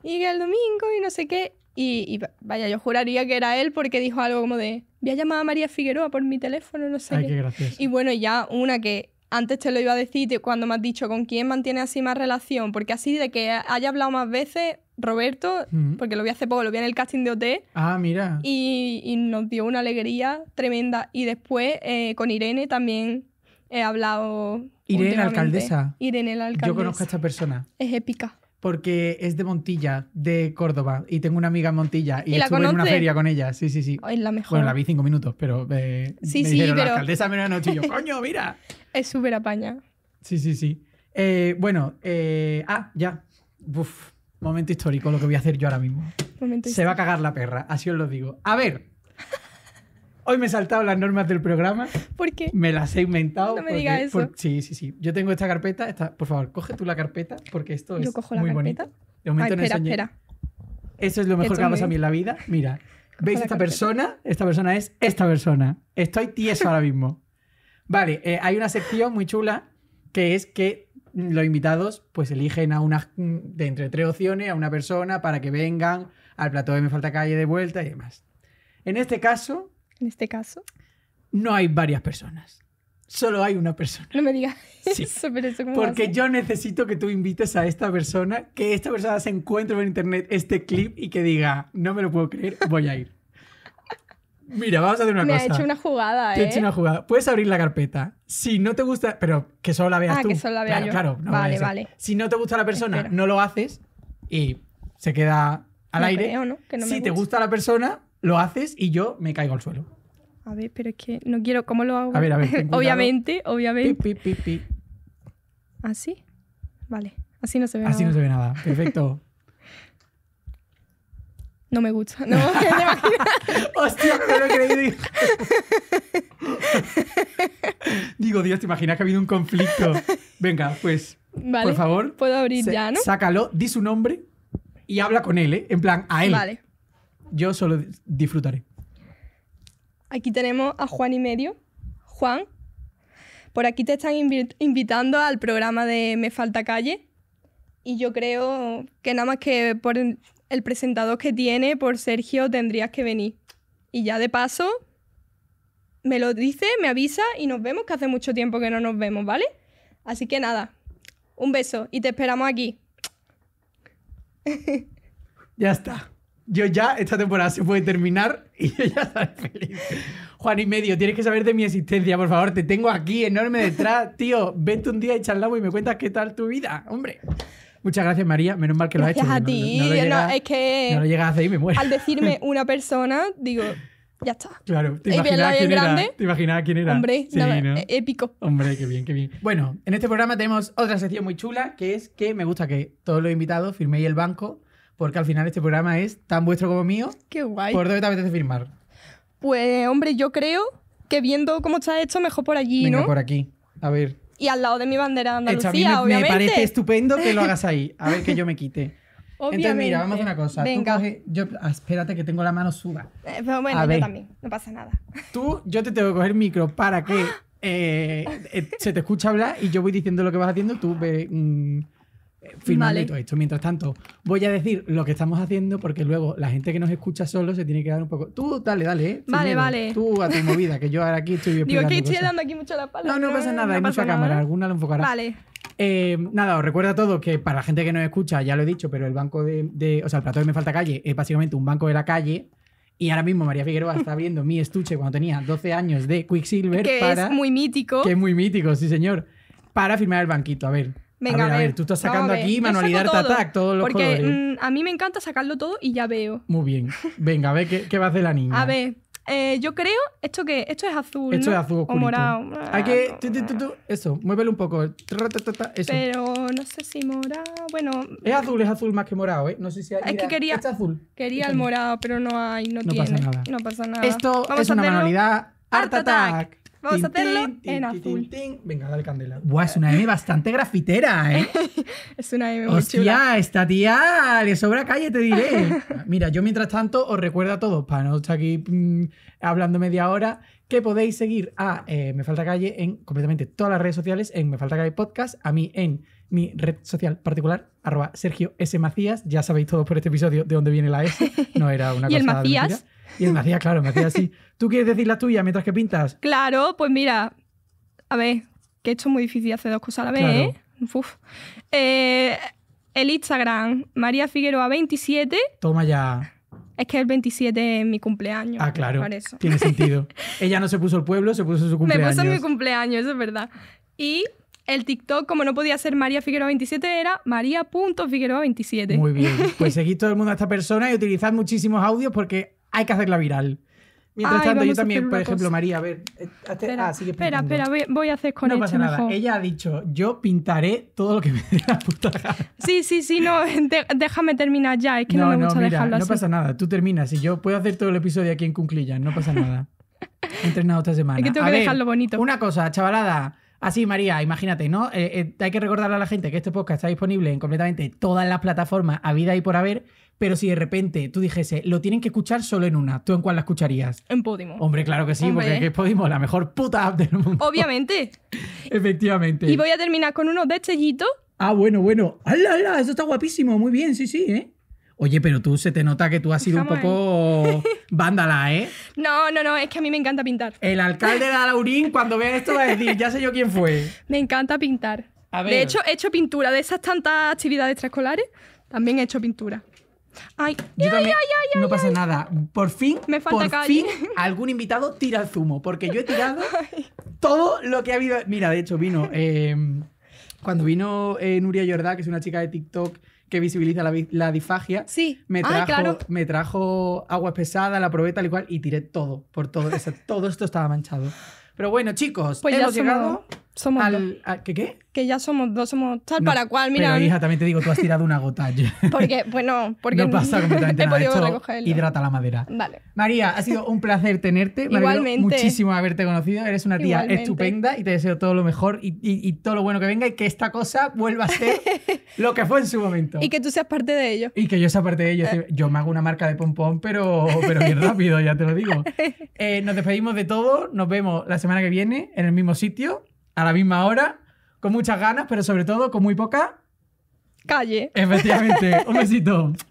y el domingo y no sé qué. Y, vaya, yo juraría que era él porque dijo algo como de, voy a llamar a María Figueroa por mi teléfono, no sé. Ay, qué. Y bueno, ya una que antes te lo iba a decir cuando me has dicho con quién mantiene así más relación, porque así de que haya hablado más veces, Roberto, porque lo vi hace poco, lo vi en el casting de OT. Ah, mira. Y, nos dio una alegría tremenda. Y después eh, con Irene también he hablado. Irene, alcaldesa. Irene, la alcaldesa. Yo conozco a esta persona. Es épica porque es de Montilla, de Córdoba, y tengo una amiga en Montilla y, estuve en una feria con ella. Sí, sí, sí. Es la mejor. Bueno, la vi cinco minutos, pero eh, sí, me sí, dijeron, la alcaldesa me noche yo, *laughs* coño, mira. Es súper apaña. Sí, sí, sí. Eh, bueno, eh, ah, ya. Uf, momento histórico lo que voy a hacer yo ahora mismo. Se va a cagar la perra, así os lo digo. A ver, Hoy me he saltado las normas del programa. ¿Por qué? Me las he inventado. No me digas eso. sí, sí, sí. Yo tengo esta carpeta. por favor, coge tú la carpeta porque esto es muy bonito. De momento Ay, espera, espera. Eso es lo mejor que ha pasado a mí en la vida. Mira, ¿veis esta persona? Esta persona es esta persona. Estoy tieso ahora mismo. Vale, eh, hay una sección muy chula que es que los invitados pues eligen a una de entre tres opciones a una persona para que vengan al plató de Me Falta Calle de vuelta y demás. En este caso, en este caso? No hay varias personas. Solo hay una persona. No me digas sí. pero eso Porque yo necesito que tú invites a esta persona, que esta persona se encuentre en internet este clip y que diga, no me lo puedo creer, voy a ir. Mira, vamos a hacer una cosa. Me ha hecho una jugada, ¿eh? Te he hecho ¿eh? una jugada. Puedes abrir la carpeta. Si no te gusta, pero que solo la veas ah, que solo la vea claro, vale, vale. Si no te gusta la persona, no lo haces y se queda al aire. si te gusta la persona, lo haces y yo me caigo al suelo. A ver, pero es que no quiero. ¿Cómo lo hago? A ver, a ver. *laughs* obviamente, obviamente. ¿Así? ¿Ah, vale. Así no se ve nada. Así no se ve nada. Perfecto. *laughs* no me gusta. No, ¿te *laughs* Hostia, no lo he creído. Digo, Dios, ¿te imaginas que ha habido un conflicto? Venga, pues. por favor. Puedo abrir ya, ¿no? Sácalo, di su nombre y habla con él, ¿eh? En plan, a él. Vale. Yo solo disfrutaré. Aquí tenemos a Juan y medio. Juan, por aquí te están invitando al programa de Me Falta Calle. Y yo creo que nada más que por el presentador que tiene, por Sergio, tendrías que venir. Y ya de paso, me lo dice, me avisa y nos vemos, que hace mucho tiempo que no nos vemos, ¿vale? Así que nada, un beso y te esperamos aquí. *laughs* ya está yo ya, esta temporada se puede terminar y yo ya estaré feliz. Juan y medio, tienes que saber de mi existencia, por favor. Te tengo aquí enorme detrás. *laughs* Tío, vente un día y charlamos y me cuentas qué tal tu vida, hombre. Muchas gracias, María. Menos mal que lo has hecho. Gracias a ti. No, llega, es que. No lo llegas a hacer y me muero. Al decirme *laughs* una persona, digo, ya está. Claro, te imaginabas quién era. Te imaginabas quién era. Hombre, eh, épico. Hombre, qué bien, qué bien. Bueno, en este programa tenemos otra sección muy chula que es que me gusta que todos los invitados firméis el banco porque al final este programa es tan vuestro como mío. Qué guay. ¿Por dónde te apetece firmar? Pues, hombre, yo creo que viendo cómo está hecho, mejor por allí, Venga, ¿no? por aquí. A ver. Y al lado de mi bandera de Andalucía, obviamente. me, parece estupendo que lo hagas ahí. A ver que yo me quite. *laughs* Entonces, mira, vamos a una cosa. Venga. yo, ah, espérate que tengo la mano suba. Eh, pero bueno, yo también. No pasa nada. *laughs* Tú, yo te tengo que coger micro para que *gasps* eh, eh, se te escuche hablar y yo voy diciendo lo que vas haciendo. Tú ve... Mm, todo esto. Mientras tanto, voy a decir lo que estamos haciendo porque luego la gente que nos escucha solo se tiene que dar un poco. Tú, dale, dale, eh, Vale, vale. Tú a tu movida, que yo ahora aquí estoy *laughs* Digo que estoy dando aquí mucho la palabra. No, no pasa eh, nada, hay mucha cámara, alguna lo enfocará. Vale. Eh, nada, os recuerdo a todos que para la gente que nos escucha, ya lo he dicho, pero el banco de. o sea, el plato de Me Falta Calle es básicamente un banco de la calle. Y ahora mismo María Figueroa está abriendo mi estuche cuando tenía 12 años de Quicksilver. Que es muy mítico. Que es muy mítico, sí, señor. Para firmar el banquito. A ver, Venga, a ver, a ver, tú estás sacando aquí manualidad todo, tatac, todos los porque, colores. Porque mm, a mí me encanta sacarlo todo y ya veo. Muy bien. Venga, a ver qué, qué va a hacer la niña. A ver, eh, yo creo, ¿esto que Esto es azul, Esto es azul O morado. Hay que... Ah, eso, muévelo un poco. Pero no sé si morado... Bueno... Es azul, es azul más que morado, ¿eh? No sé si hay... Es que quería... Este azul. Quería este el morado, pero no hay, no, tiene. No pasa nada. Esto es una manualidad... Art Attack. Vamos a hacerlo en azul. Venga, dale candela. Buah, es una M bastante grafitera, ¿eh? *laughs* es una M muy Hostia, esta tía le sobra calle, te diré. Mira, yo mientras tanto os recuerdo a todos, para no estar aquí mm, hablando media hora, que podéis seguir a eh, Me Falta Calle en completamente todas las redes sociales, en Me Falta Calle Podcast, a mí en mi red social particular, arroba Sergio S. Macías. Ya sabéis todos por este episodio de dónde viene la S. No era una *laughs* cosa. Macías? Y él me claro, me hacía así. ¿Tú quieres decir la tuya mientras que pintas? Claro, pues mira, a ver, que esto es muy difícil hacer dos cosas a la vez, ¿eh? Uf. Eh, el Instagram, María Figueroa 27. Toma ya. Es que el 27 es mi cumpleaños. Ah, claro. Tiene *laughs* sentido. Ella no se puso el pueblo, se puso su cumpleaños. Me puso mi cumpleaños, eso es verdad. Y el TikTok, como no podía ser María Figueroa 27, era maría.figueroa27. Muy bien. *laughs* Pues seguid todo el mundo a esta persona y utilizad muchísimos audios porque hay que hacerla viral. Mientras tanto, yo también, por ejemplo, María, a ver. Eh, espera, ah, espera, espera, voy, a hacer con No pasa nada. Ella ha dicho: Yo pintaré todo lo que me dé la puta gana. Sí, sí, sí, no, *laughs* déjame terminar ya. Es que no, me gusta dejarlo no así. No pasa nada, tú terminas. Y yo puedo hacer todo el episodio aquí en Cunclillas, no pasa nada. He entrenado esta semana. Es que tengo a que dejarlo bonito. Una cosa, chavalada. Así, María, imagínate, ¿no? Eh, eh, hay que recordarle a la gente que este podcast está disponible en completamente todas las plataformas, a vida y por haber, pero si de repente tú dijese, lo tienen que escuchar solo en una, ¿tú en cuál la escucharías? En Podimo. Hombre, claro que sí, porque es Podimo la mejor puta app del mundo. Obviamente. *laughs* Efectivamente. Y voy a terminar con unos destellitos. Ah, bueno, bueno. ¡Hala, hala! Eso está guapísimo. Muy bien, sí, sí, ¿eh? Oye, pero tú se te nota que tú has sido un poco *laughs* vándala, ¿eh? No, no, no, es que a mí me encanta pintar. El alcalde de Alaurín, cuando vea esto, va a decir, ya sé yo quién fue. *laughs* Me encanta pintar. De hecho, he hecho pintura de esas tantas actividades extraescolares. También he hecho pintura. Ay, Yo no pasa nada. Por fin, Me por fin, *laughs* algún invitado tira el zumo, porque yo he tirado todo lo que ha habido. Mira, de hecho, vino. Eh, cuando vino eh, Nuria Jordá, que es una chica de TikTok que visibiliza la, disfagia, Sí. me ah, trajo, claro. me trajo agua pesadas, la probeta tal y cual, y tiré todo, por todo. todo esto estaba manchado. Pero bueno, chicos, Pues ya hemos- llegado somos ¿Qué qué? Que ya somos dos, somos tal para cual, mira. Pero hija, también te digo, tú has tirado una gota. porque, bueno no, porque no pasa completamente *laughs* nada. Podido hidrata la madera. Vale. María, ha sido un placer tenerte. Igualmente. muchísimo haberte conocido. Eres una tía estupenda y te deseo todo lo mejor y, todo lo bueno que venga y que esta cosa vuelva a ser *laughs* lo que fue en su momento. Y que tú seas parte de ello. Y que yo sea parte de ello. Eh. Yo me hago una marca de pompón, pero, pero bien *laughs* rápido, ya te lo digo. Eh, nos despedimos de todo. Nos vemos la semana que viene en el mismo sitio a la misma hora, con muchas ganas, pero sobre todo con muy poca calle. Efectivamente. Un besito. *laughs*